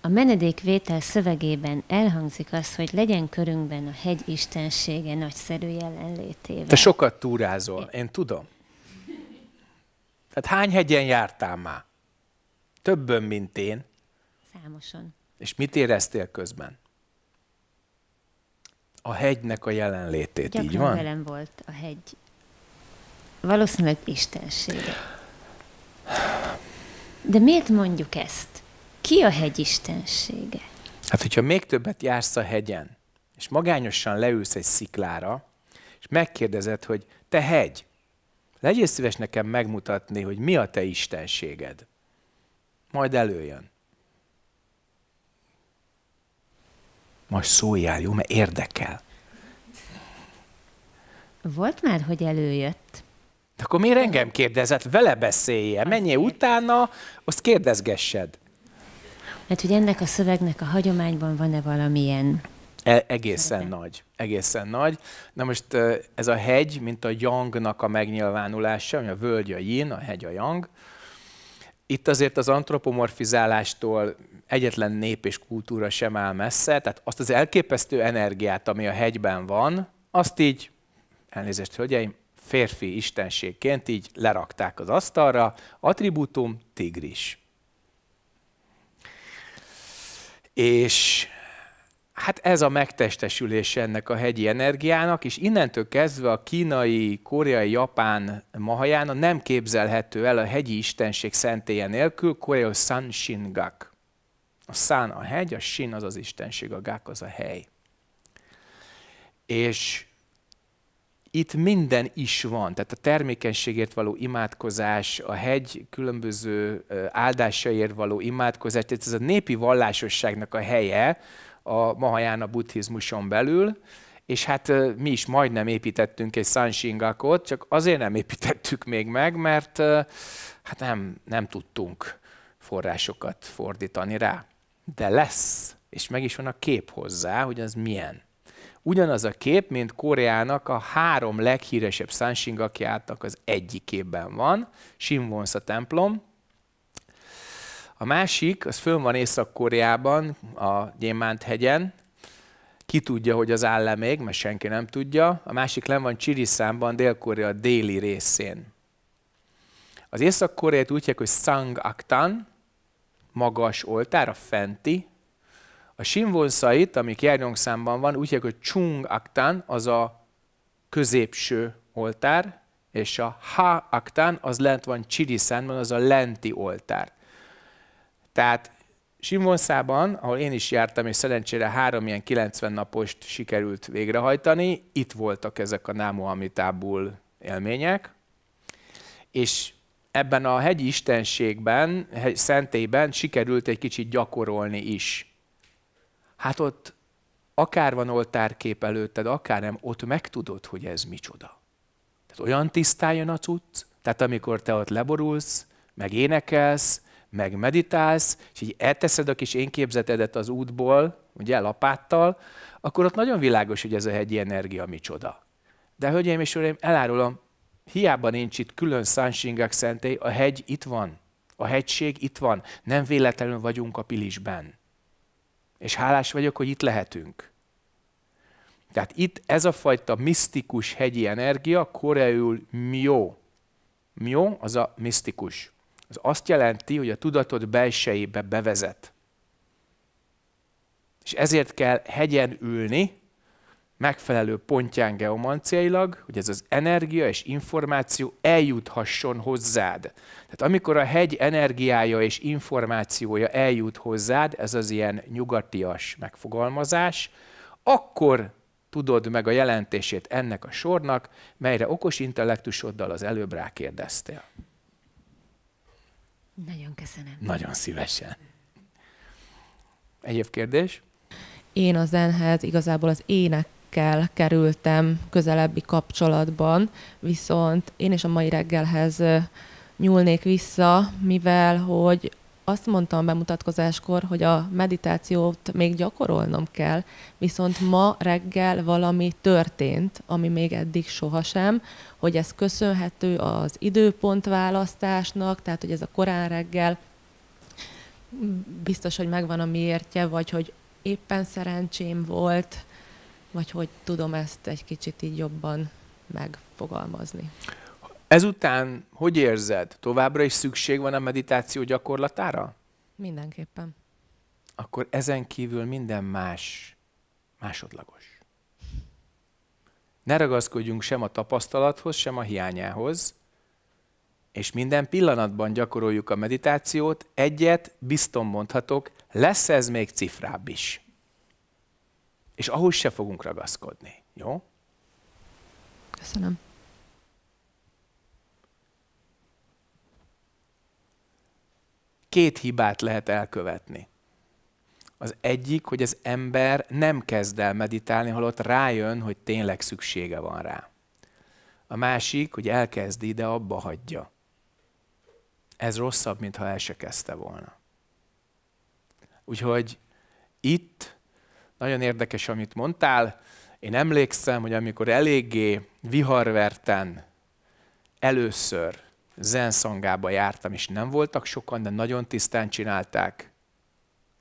A menedékvétel szövegében elhangzik az, hogy legyen körünkben a hegy istensége nagyszerű jelenlétével. Te sokat túrázol, én tudom. Tehát hány hegyen jártál már? Többön, mint én. Számosan. És mit éreztél közben? A hegynek a jelenlétét, Gyakran így van? velem volt a hegy. Valószínűleg istensége. De miért mondjuk ezt? Ki a hegy istensége? Hát, hogyha még többet jársz a hegyen, és magányosan leülsz egy sziklára, és megkérdezed, hogy te hegy, legyél szíves nekem megmutatni, hogy mi a te istenséged. Majd előjön. Majd szóljál, jó? Mert érdekel. Volt már, hogy előjött. De akkor miért engem kérdezett? Vele beszélje, menjél utána, azt kérdezgessed mert hogy ennek a szövegnek a hagyományban van-e valamilyen E- egészen Szerintem. nagy, egészen nagy. Na most ez a hegy, mint a yangnak a megnyilvánulása, ami a völgy a yin, a hegy a yang. Itt azért az antropomorfizálástól egyetlen nép és kultúra sem áll messze, tehát azt az elképesztő energiát, ami a hegyben van, azt így, elnézést hölgyeim, férfi istenségként így lerakták az asztalra, attribútum tigris. És hát ez a megtestesülés ennek a hegyi energiának, és innentől kezdve a kínai, koreai, japán mahajána nem képzelhető el a hegyi istenség szentélye nélkül, koreai san shin gak. A szán a hegy, a shin az az istenség, a gák az a hely. És itt minden is van, tehát a termékenységért való imádkozás, a hegy különböző áldásaiért való imádkozás, tehát ez a népi vallásosságnak a helye a Mahajana buddhizmuson belül, és hát mi is majdnem építettünk egy szánshingakot, csak azért nem építettük még meg, mert hát nem, nem tudtunk forrásokat fordítani rá. De lesz, és meg is van a kép hozzá, hogy az milyen. Ugyanaz a kép, mint Koreának a három leghíresebb szánsingakjának az egyik képben van, Simvonsz a templom, a másik, az fönn van Észak-Koreában, a hegyen, ki tudja, hogy az áll még, mert senki nem tudja. A másik len van Csiriszámban, Dél-Korea déli részén. Az Észak-Koreát úgy hívják, hogy Sang Aktan, magas oltár, a fenti a simvonszait, amik számban van, úgy hívják, hogy Chung Aktán, az a középső oltár, és a Ha Aktán, az lent van Csiriszánban, az a lenti oltár. Tehát Simonszában, ahol én is jártam, és szerencsére három ilyen 90 napost sikerült végrehajtani, itt voltak ezek a Amitábul élmények, és ebben a hegyi istenségben, szentélyben sikerült egy kicsit gyakorolni is hát ott akár van oltárkép előtted, akár nem, ott megtudod, hogy ez micsoda. Tehát olyan tisztája a cucc, tehát amikor te ott leborulsz, meg énekelsz, meg meditálsz, és így elteszed a kis én képzetedet az útból, ugye, lapáttal, akkor ott nagyon világos, hogy ez a hegyi energia micsoda. De hölgyeim és uraim, elárulom, hiába nincs itt külön szánségek szentély, a hegy itt van. A hegység itt van. Nem véletlenül vagyunk a pilisben. És hálás vagyok, hogy itt lehetünk. Tehát itt ez a fajta misztikus hegyi energia, koreül mió. Mió az a misztikus. Az azt jelenti, hogy a tudatod belsejébe bevezet. És ezért kell hegyen ülni, megfelelő pontján geomanciailag, hogy ez az energia és információ eljuthasson hozzád. Tehát amikor a hegy energiája és információja eljut hozzád, ez az ilyen nyugatias megfogalmazás, akkor tudod meg a jelentését ennek a sornak, melyre okos intellektusoddal az előbb rákérdeztél. Nagyon köszönöm. Nagyon szívesen. Egyéb kérdés? Én az zenhez igazából az ének akikkel kerültem közelebbi kapcsolatban, viszont én is a mai reggelhez nyúlnék vissza, mivel hogy azt mondtam bemutatkozáskor, hogy a meditációt még gyakorolnom kell, viszont ma reggel valami történt, ami még eddig sohasem, hogy ez köszönhető az időpontválasztásnak, tehát hogy ez a korán reggel biztos, hogy megvan a miértje, vagy hogy éppen szerencsém volt, vagy hogy tudom ezt egy kicsit így jobban megfogalmazni. Ezután hogy érzed? Továbbra is szükség van a meditáció gyakorlatára? Mindenképpen. Akkor ezen kívül minden más másodlagos. Ne ragaszkodjunk sem a tapasztalathoz, sem a hiányához, és minden pillanatban gyakoroljuk a meditációt, egyet bizton mondhatok, lesz ez még cifrább is. És ahhoz se fogunk ragaszkodni. Jó? Köszönöm. Két hibát lehet elkövetni. Az egyik, hogy az ember nem kezd el meditálni, holott rájön, hogy tényleg szüksége van rá. A másik, hogy elkezdi, de abba hagyja. Ez rosszabb, mintha el se kezdte volna. Úgyhogy itt nagyon érdekes, amit mondtál. Én emlékszem, hogy amikor eléggé viharverten először zenszangába jártam, és nem voltak sokan, de nagyon tisztán csinálták.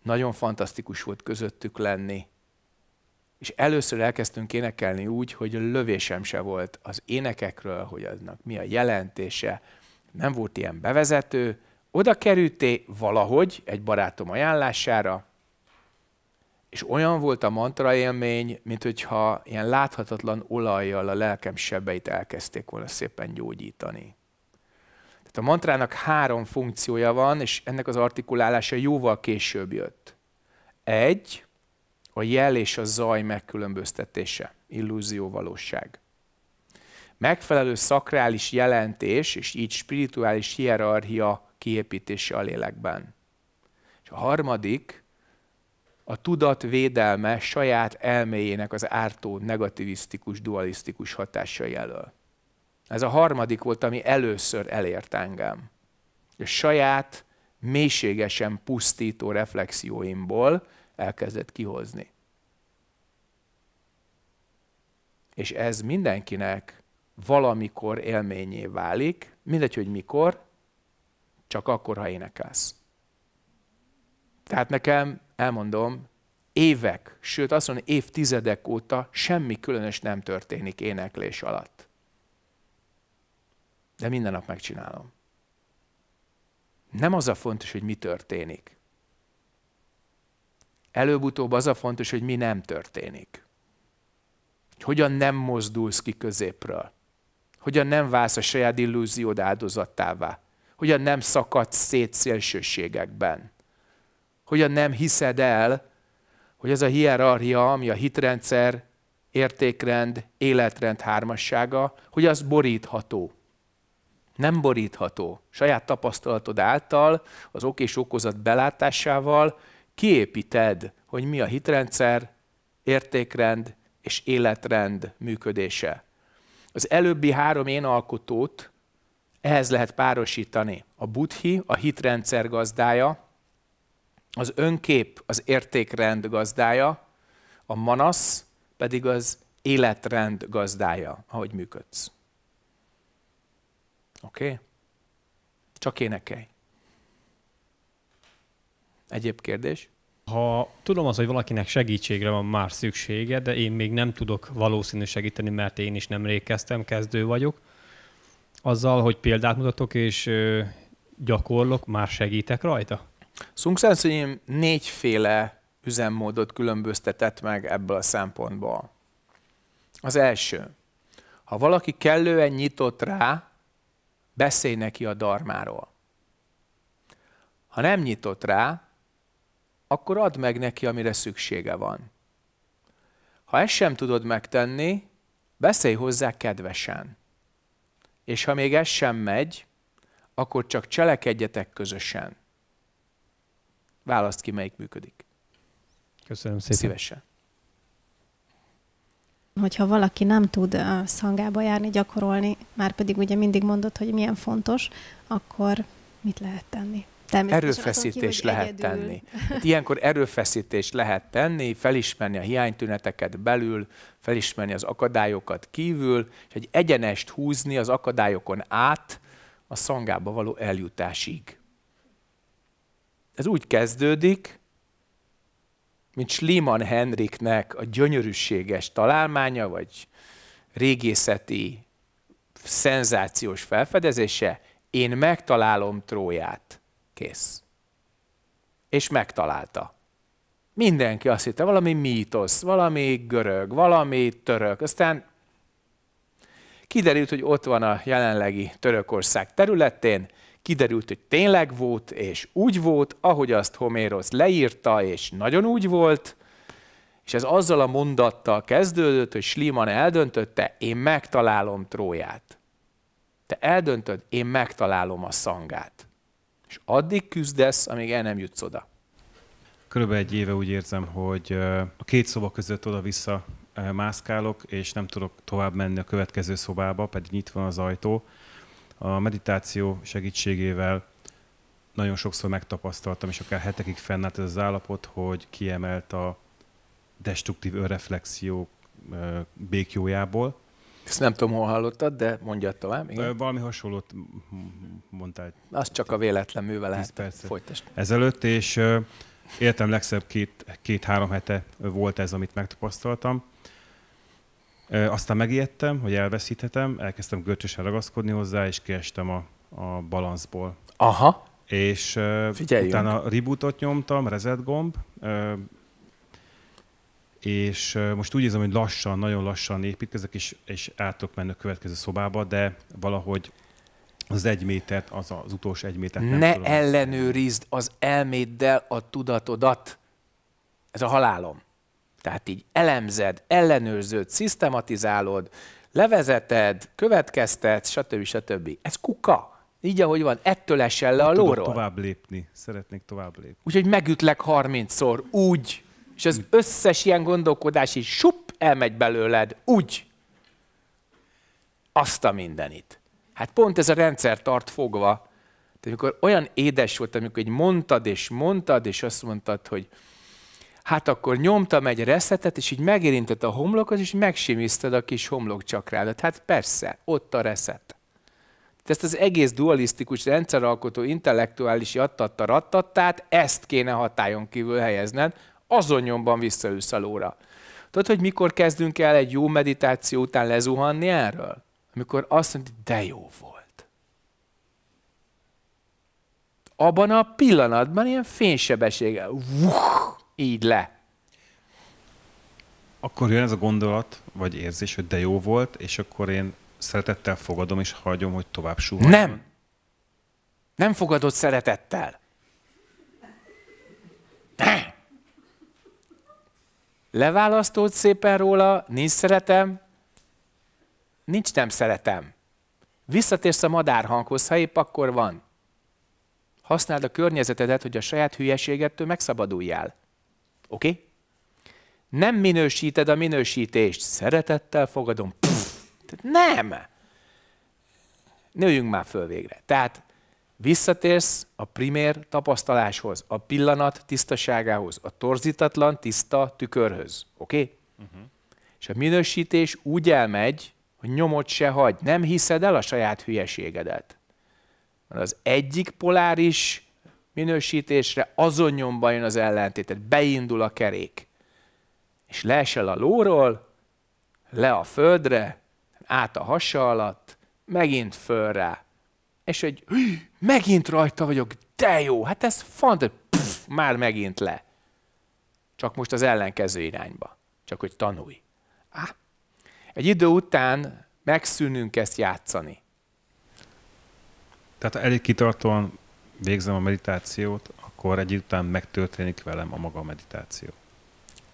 Nagyon fantasztikus volt közöttük lenni. És először elkezdtünk énekelni úgy, hogy lövésem se volt az énekekről, hogy aznak mi a jelentése. Nem volt ilyen bevezető. Oda kerülté valahogy, egy barátom ajánlására, és olyan volt a mantra élmény, mint hogyha ilyen láthatatlan olajjal a lelkem sebeit elkezdték volna szépen gyógyítani. Tehát a mantrának három funkciója van, és ennek az artikulálása jóval később jött. Egy, a jel és a zaj megkülönböztetése, illúzió valóság. Megfelelő szakrális jelentés, és így spirituális hierarchia kiépítése a lélekben. És a harmadik, a tudat védelme saját elméjének az ártó, negativisztikus, dualisztikus hatásai elől. Ez a harmadik volt, ami először elért engem. A saját mélységesen pusztító reflexióimból elkezdett kihozni. És ez mindenkinek valamikor élményé válik, mindegy, hogy mikor, csak akkor, ha énekelsz. Tehát nekem elmondom, évek, sőt azt mondom, évtizedek óta semmi különös nem történik éneklés alatt. De minden nap megcsinálom. Nem az a fontos, hogy mi történik. Előbb-utóbb az a fontos, hogy mi nem történik. Hogyan nem mozdulsz ki középről. Hogyan nem válsz a saját illúziód áldozattává. Hogyan nem szakadsz szét szélsőségekben hogyan nem hiszed el, hogy ez a hierarchia, ami a hitrendszer, értékrend, életrend hármassága, hogy az borítható. Nem borítható. Saját tapasztalatod által, az ok és okozat belátásával kiépíted, hogy mi a hitrendszer, értékrend és életrend működése. Az előbbi három én alkotót ehhez lehet párosítani. A buddhi, a hitrendszer gazdája, az önkép az értékrend gazdája, a manasz pedig az életrend gazdája, ahogy működsz. Oké? Okay? Csak énekelj. Egyéb kérdés? Ha tudom az, hogy valakinek segítségre van már szüksége, de én még nem tudok valószínű segíteni, mert én is nem kezdtem, kezdő vagyok, azzal, hogy példát mutatok és gyakorlok, már segítek rajta? Sung Sansuim négyféle üzemmódot különböztetett meg ebből a szempontból. Az első, ha valaki kellően nyitott rá, beszélj neki a darmáról. Ha nem nyitott rá, akkor add meg neki, amire szüksége van. Ha ezt sem tudod megtenni, beszélj hozzá kedvesen. És ha még ez sem megy, akkor csak cselekedjetek közösen. Választ ki, melyik működik. Köszönöm szépen. Szívesen. Hogyha valaki nem tud szangába járni, gyakorolni, már pedig ugye mindig mondod, hogy milyen fontos, akkor mit lehet tenni? Erőfeszítés ki, lehet egyedül. tenni. [laughs] Hát ilyenkor erőfeszítés lehet tenni, felismerni a hiánytüneteket belül, felismerni az akadályokat kívül, és egy egyenest húzni az akadályokon át a szangába való eljutásig. Ez úgy kezdődik, mint Schliemann Henriknek a gyönyörűséges találmánya, vagy régészeti szenzációs felfedezése, én megtalálom Tróját. Kész. És megtalálta. Mindenki azt hitte, valami mítosz, valami görög, valami török. Aztán kiderült, hogy ott van a jelenlegi Törökország területén, kiderült, hogy tényleg volt, és úgy volt, ahogy azt Homérosz leírta, és nagyon úgy volt, és ez azzal a mondattal kezdődött, hogy Schliemann eldöntötte, én megtalálom Tróját. Te eldöntöd, én megtalálom a szangát. És addig küzdesz, amíg el nem jutsz oda. Körülbelül egy éve úgy érzem, hogy a két szoba között oda-vissza mászkálok, és nem tudok tovább menni a következő szobába, pedig nyitva van az ajtó a meditáció segítségével nagyon sokszor megtapasztaltam, és akár hetekig fennállt ez az állapot, hogy kiemelt a destruktív önreflexió békjójából. Ezt nem tudom, hol hallottad, de mondja tovább. Igen? Valami hasonlót mondtál. Az csak a véletlen művel lehet. Folytasd. Ezelőtt, és éltem legszebb két-három két hete volt ez, amit megtapasztaltam, aztán megijedtem, hogy elveszíthetem, elkezdtem görcsösen ragaszkodni hozzá, és kiestem a, a balanszból. Aha. És Figyeljünk. utána rebootot nyomtam, reset gomb, és most úgy érzem, hogy lassan, nagyon lassan építkezek, és, és át tudok menni a következő szobába, de valahogy az egy métert, az az utolsó egy métert nem Ne tudom ellenőrizd az elméddel a tudatodat. Ez a halálom. Tehát így elemzed, ellenőrzöd, szisztematizálod, levezeted, következtet, stb. stb. Ez kuka. Így, ahogy van, ettől esel le a lóról. tovább lépni, szeretnék tovább lépni. Úgyhogy megütlek 30-szor, úgy. És az összes ilyen gondolkodás is sup, elmegy belőled, úgy. Azt a mindenit. Hát pont ez a rendszer tart fogva. Tehát amikor olyan édes volt, amikor egy mondtad és mondtad, és azt mondtad, hogy hát akkor nyomtam egy reszetet, és így megérintett a homlokhoz, és megsimiszted a kis homlokcsakrádat. Hát persze, ott a reszet. Ezt az egész dualisztikus rendszeralkotó intellektuális jattatta rattattát, ezt kéne hatályon kívül helyezned, azon nyomban visszaülsz a lóra. Tudod, hogy mikor kezdünk el egy jó meditáció után lezuhanni erről? Amikor azt mondod, de jó volt. Abban a pillanatban ilyen fénysebességgel. Vuh! így le. Akkor jön ez a gondolat, vagy érzés, hogy de jó volt, és akkor én szeretettel fogadom, és hagyom, hogy tovább suhanjon. Nem! Nem fogadod szeretettel. Ne! Leválasztod szépen róla, nincs szeretem, nincs nem szeretem. Visszatérsz a madárhanghoz, ha épp akkor van. Használd a környezetedet, hogy a saját hülyeségettől megszabaduljál. Oké? Okay? Nem minősíted a minősítést. Szeretettel fogadom. Pff, nem! Nőjünk már föl végre. Tehát visszatérsz a primér tapasztaláshoz, a pillanat tisztaságához, a torzítatlan, tiszta tükörhöz. Oké? Okay? Mhm. Uh-huh. És a minősítés úgy elmegy, hogy nyomot se hagy, nem hiszed el a saját hülyeségedet. Mert az egyik poláris minősítésre, azon nyomban jön az tehát beindul a kerék. És leesel a lóról, le a földre, át a hasa alatt, megint föl rá. És hogy megint rajta vagyok, de jó, hát ez font, már megint le. Csak most az ellenkező irányba. Csak hogy tanulj. Á, egy idő után megszűnünk ezt játszani. Tehát elég kitartóan végzem a meditációt, akkor egy után megtörténik velem a maga meditáció.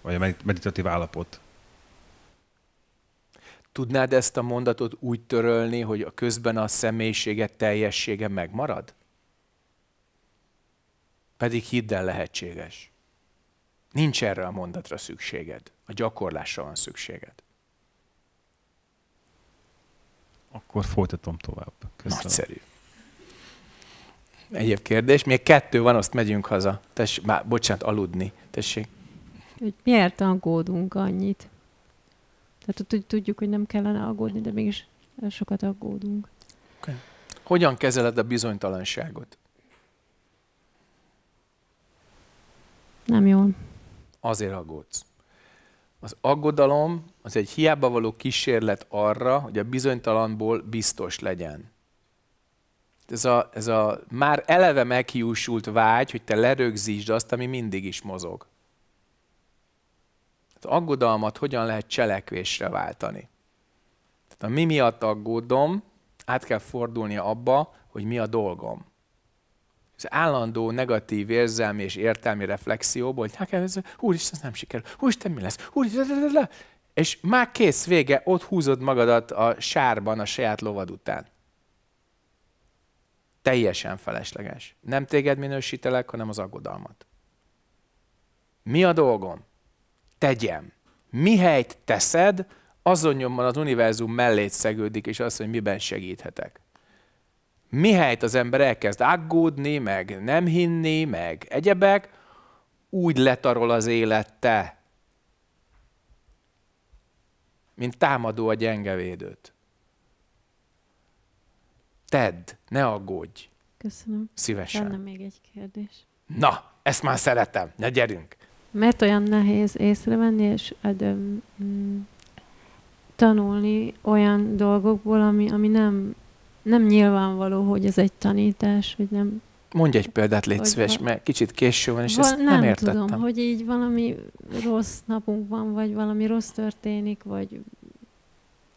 Vagy a meditatív állapot. Tudnád ezt a mondatot úgy törölni, hogy a közben a személyisége teljessége megmarad? Pedig hidd el lehetséges. Nincs erre a mondatra szükséged. A gyakorlásra van szükséged. Akkor folytatom tovább. Köszönöm. Nagyszerű egyéb kérdés. Még kettő van, azt megyünk haza. Tess, már, bocsánat, aludni. Tessék. Hogy miért aggódunk annyit? Tehát tudjuk, hogy nem kellene aggódni, de mégis sokat aggódunk. Okay. Hogyan kezeled a bizonytalanságot? Nem jól. Azért aggódsz. Az aggodalom az egy hiába való kísérlet arra, hogy a bizonytalanból biztos legyen ez a, ez a már eleve meghiúsult vágy, hogy te lerögzítsd azt, ami mindig is mozog. Tehát aggodalmat hogyan lehet cselekvésre váltani? Tehát a mi miatt aggódom, át kell fordulnia abba, hogy mi a dolgom. Az állandó negatív érzelmi és értelmi reflexióból, hogy nekem ez, úristen, ez nem sikerül, úristen, mi lesz, úristen, és már kész vége, ott húzod magadat a sárban a saját lovad után. Teljesen felesleges. Nem téged minősítelek, hanem az aggodalmat. Mi a dolgom? Tegyem. Mihelyt teszed, azon nyomban az univerzum mellé szegődik, és azt hogy miben segíthetek. Mihelyt az ember elkezd aggódni, meg nem hinni, meg egyebek, úgy letarol az élette, mint támadó a védőt. Tedd, ne aggódj. Köszönöm. Szívesen. Lenne még egy kérdés. Na, ezt már szeretem. Ne gyerünk. Mert olyan nehéz észrevenni, és adom, mm, tanulni olyan dolgokból, ami, ami nem, nem nyilvánvaló, hogy ez egy tanítás, hogy nem... Mondj egy példát, légy szíves, mert kicsit késő van, és val- ezt nem, nem értettem. tudom, hogy így valami rossz napunk van, vagy valami rossz történik, vagy...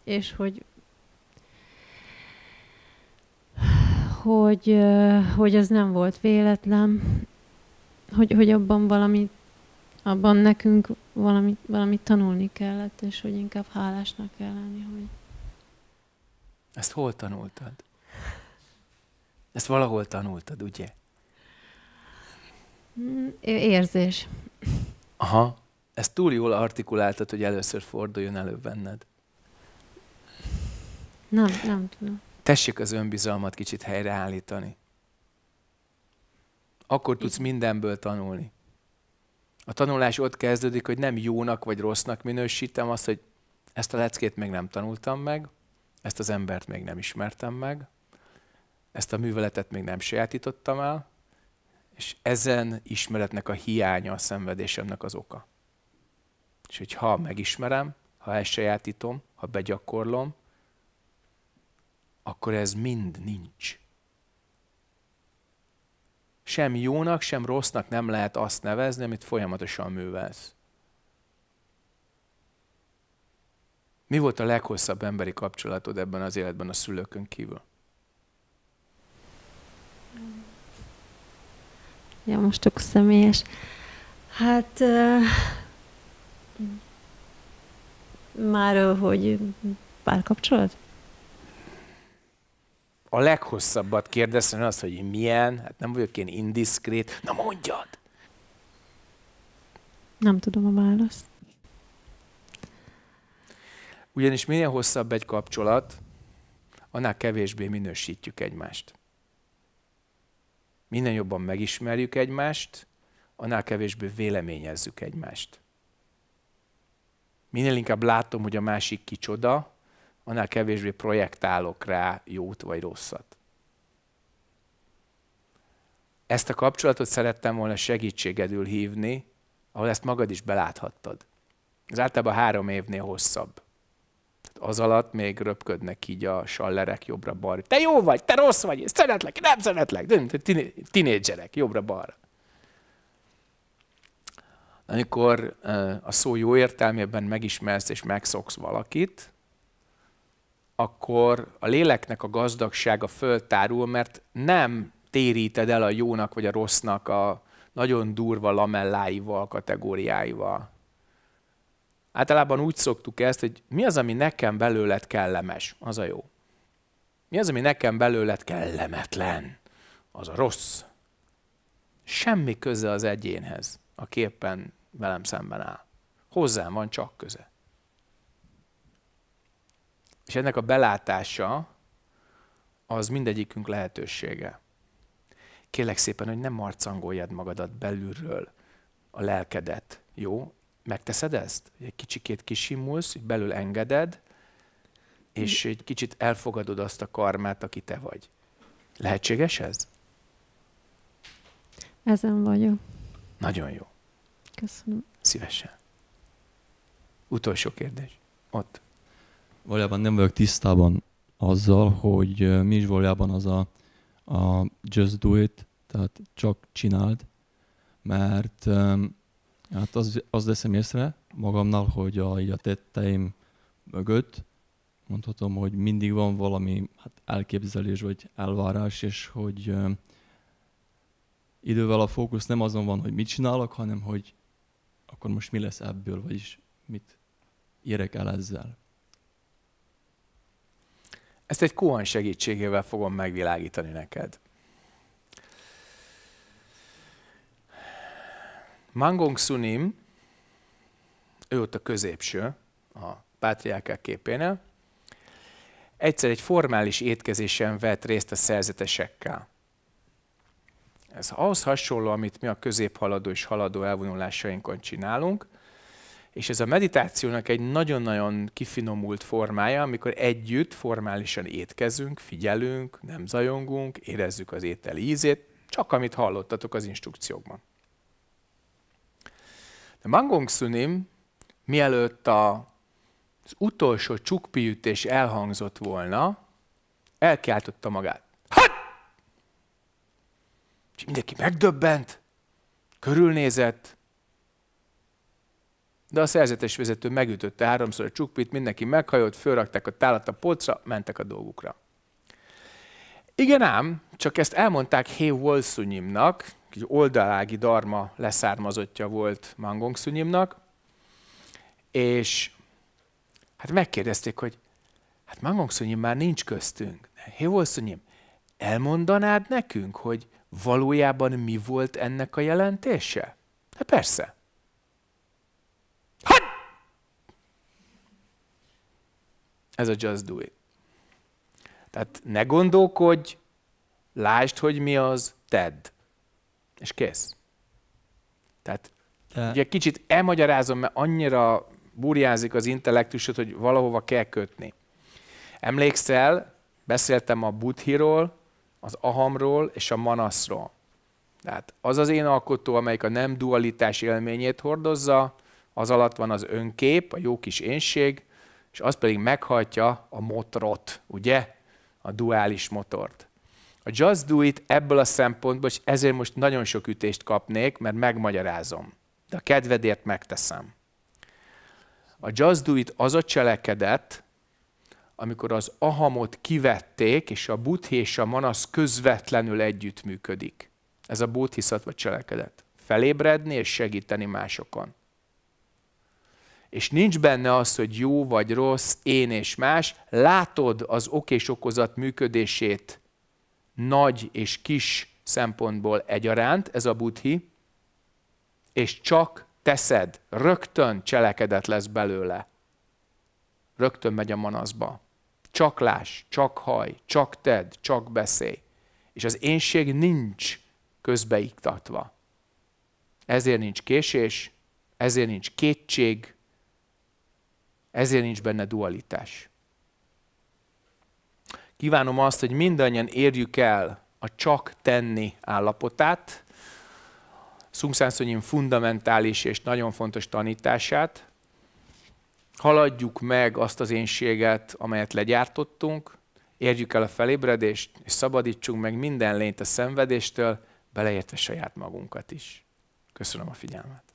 És hogy hogy, hogy ez nem volt véletlen, hogy, hogy abban valami, abban nekünk valamit, valamit tanulni kellett, és hogy inkább hálásnak kell lenni, hogy... Ezt hol tanultad? Ezt valahol tanultad, ugye? Mm, érzés. Aha. Ezt túl jól artikuláltad, hogy először forduljon elő benned. Nem, nem tudom. Tessék az önbizalmat kicsit helyreállítani. Akkor tudsz mindenből tanulni. A tanulás ott kezdődik, hogy nem jónak vagy rossznak minősítem azt, hogy ezt a leckét még nem tanultam meg, ezt az embert még nem ismertem meg, ezt a műveletet még nem sajátítottam el, és ezen ismeretnek a hiánya a szenvedésemnek az oka. És hogy ha megismerem, ha elsajátítom, ha begyakorlom, akkor ez mind nincs. Sem jónak, sem rossznak nem lehet azt nevezni, amit folyamatosan művelsz. Mi volt a leghosszabb emberi kapcsolatod ebben az életben a szülőkön kívül? Ja, most csak személyes. Hát uh, már hogy párkapcsolat? a leghosszabbat kérdezni, azt, hogy milyen, hát nem vagyok én indiszkrét, na mondjad! Nem tudom a választ. Ugyanis minél hosszabb egy kapcsolat, annál kevésbé minősítjük egymást. Minél jobban megismerjük egymást, annál kevésbé véleményezzük egymást. Minél inkább látom, hogy a másik kicsoda, annál kevésbé projektálok rá jót vagy rosszat. Ezt a kapcsolatot szerettem volna segítségedül hívni, ahol ezt magad is beláthattad. Ez általában három évnél hosszabb. Tehát az alatt még röpködnek így a sallerek jobbra-balra. Te jó vagy, te rossz vagy, én szeretlek, nem szeretlek. Tinédzserek, jobbra-balra. Amikor eh, a szó jó értelmében megismersz és megszoksz valakit, akkor a léleknek a gazdagsága föltárul, mert nem téríted el a jónak vagy a rossznak a nagyon durva lamelláival, kategóriáival. Általában úgy szoktuk ezt, hogy mi az, ami nekem belőled kellemes, az a jó. Mi az, ami nekem belőled kellemetlen, az a rossz. Semmi köze az egyénhez, aki éppen velem szemben áll. Hozzám van csak köze. És ennek a belátása az mindegyikünk lehetősége. Kélek szépen, hogy nem marcangoljad magadat belülről, a lelkedet, jó? Megteszed ezt? Egy kicsikét kisimulsz, belül engeded, és egy kicsit elfogadod azt a karmát, aki te vagy. Lehetséges ez? Ezen vagyok. Nagyon jó. Köszönöm. Szívesen. Utolsó kérdés. Ott valójában nem vagyok tisztában azzal, hogy mi is valójában az a, a just do it, tehát csak csináld, mert hát az, az leszem észre magamnal, hogy a, a tetteim mögött mondhatom, hogy mindig van valami hát elképzelés vagy elvárás, és hogy idővel a fókusz nem azon van, hogy mit csinálok, hanem hogy akkor most mi lesz ebből, vagyis mit érek el ezzel. Ezt egy kohan segítségével fogom megvilágítani neked. Mangong Sunim, ő ott a középső, a pátriákák képénél, egyszer egy formális étkezésen vett részt a szerzetesekkel. Ez ahhoz hasonló, amit mi a középhaladó és haladó elvonulásainkon csinálunk, és ez a meditációnak egy nagyon-nagyon kifinomult formája, amikor együtt formálisan étkezünk, figyelünk, nem zajongunk, érezzük az étel ízét, csak amit hallottatok az instrukciókban. De Mangong Sunim, mielőtt a, az utolsó csukpiütés elhangzott volna, elkiáltotta magát. Hát! És mindenki megdöbbent, körülnézett, de a szerzetes vezető megütötte háromszor a csukpit, mindenki meghajolt, fölrakták a tálat a polcra, mentek a dolgukra. Igen ám, csak ezt elmondták Hé Wolszunyimnak, egy oldalági darma leszármazottja volt Mangong Szunyimnak, és hát megkérdezték, hogy hát Mangong Szunyim már nincs köztünk. Hé Wolszunyim, elmondanád nekünk, hogy valójában mi volt ennek a jelentése? Hát persze. Ez a just do it. Tehát ne gondolkodj, lásd, hogy mi az, tedd. És kész. Tehát De... ugye kicsit elmagyarázom, mert annyira burjázik az intellektusod, hogy valahova kell kötni. Emlékszel, beszéltem a Buthiról, az Ahamról és a Manaszról. Tehát az az én alkotó, amelyik a nem dualitás élményét hordozza, az alatt van az önkép, a jó kis énség, és az pedig meghajtja a motorot, ugye? A duális motort. A Just Do It ebből a szempontból, és ezért most nagyon sok ütést kapnék, mert megmagyarázom. De a kedvedért megteszem. A Just Do It az a cselekedet, amikor az ahamot kivették, és a buddhi és a manasz közvetlenül együttműködik. Ez a buddhiszatva cselekedet. Felébredni és segíteni másokon és nincs benne az, hogy jó vagy rossz, én és más, látod az ok és okozat működését nagy és kis szempontból egyaránt, ez a buddhi, és csak teszed, rögtön cselekedet lesz belőle. Rögtön megy a manaszba. Csak láss, csak haj, csak tedd, csak beszélj. És az énség nincs közbeiktatva. Ezért nincs késés, ezért nincs kétség, ezért nincs benne dualitás. Kívánom azt, hogy mindannyian érjük el a csak tenni állapotát, Szungszánszonyin fundamentális és nagyon fontos tanítását, haladjuk meg azt az énséget, amelyet legyártottunk, érjük el a felébredést, és szabadítsunk meg minden lényt a szenvedéstől, beleértve saját magunkat is. Köszönöm a figyelmet.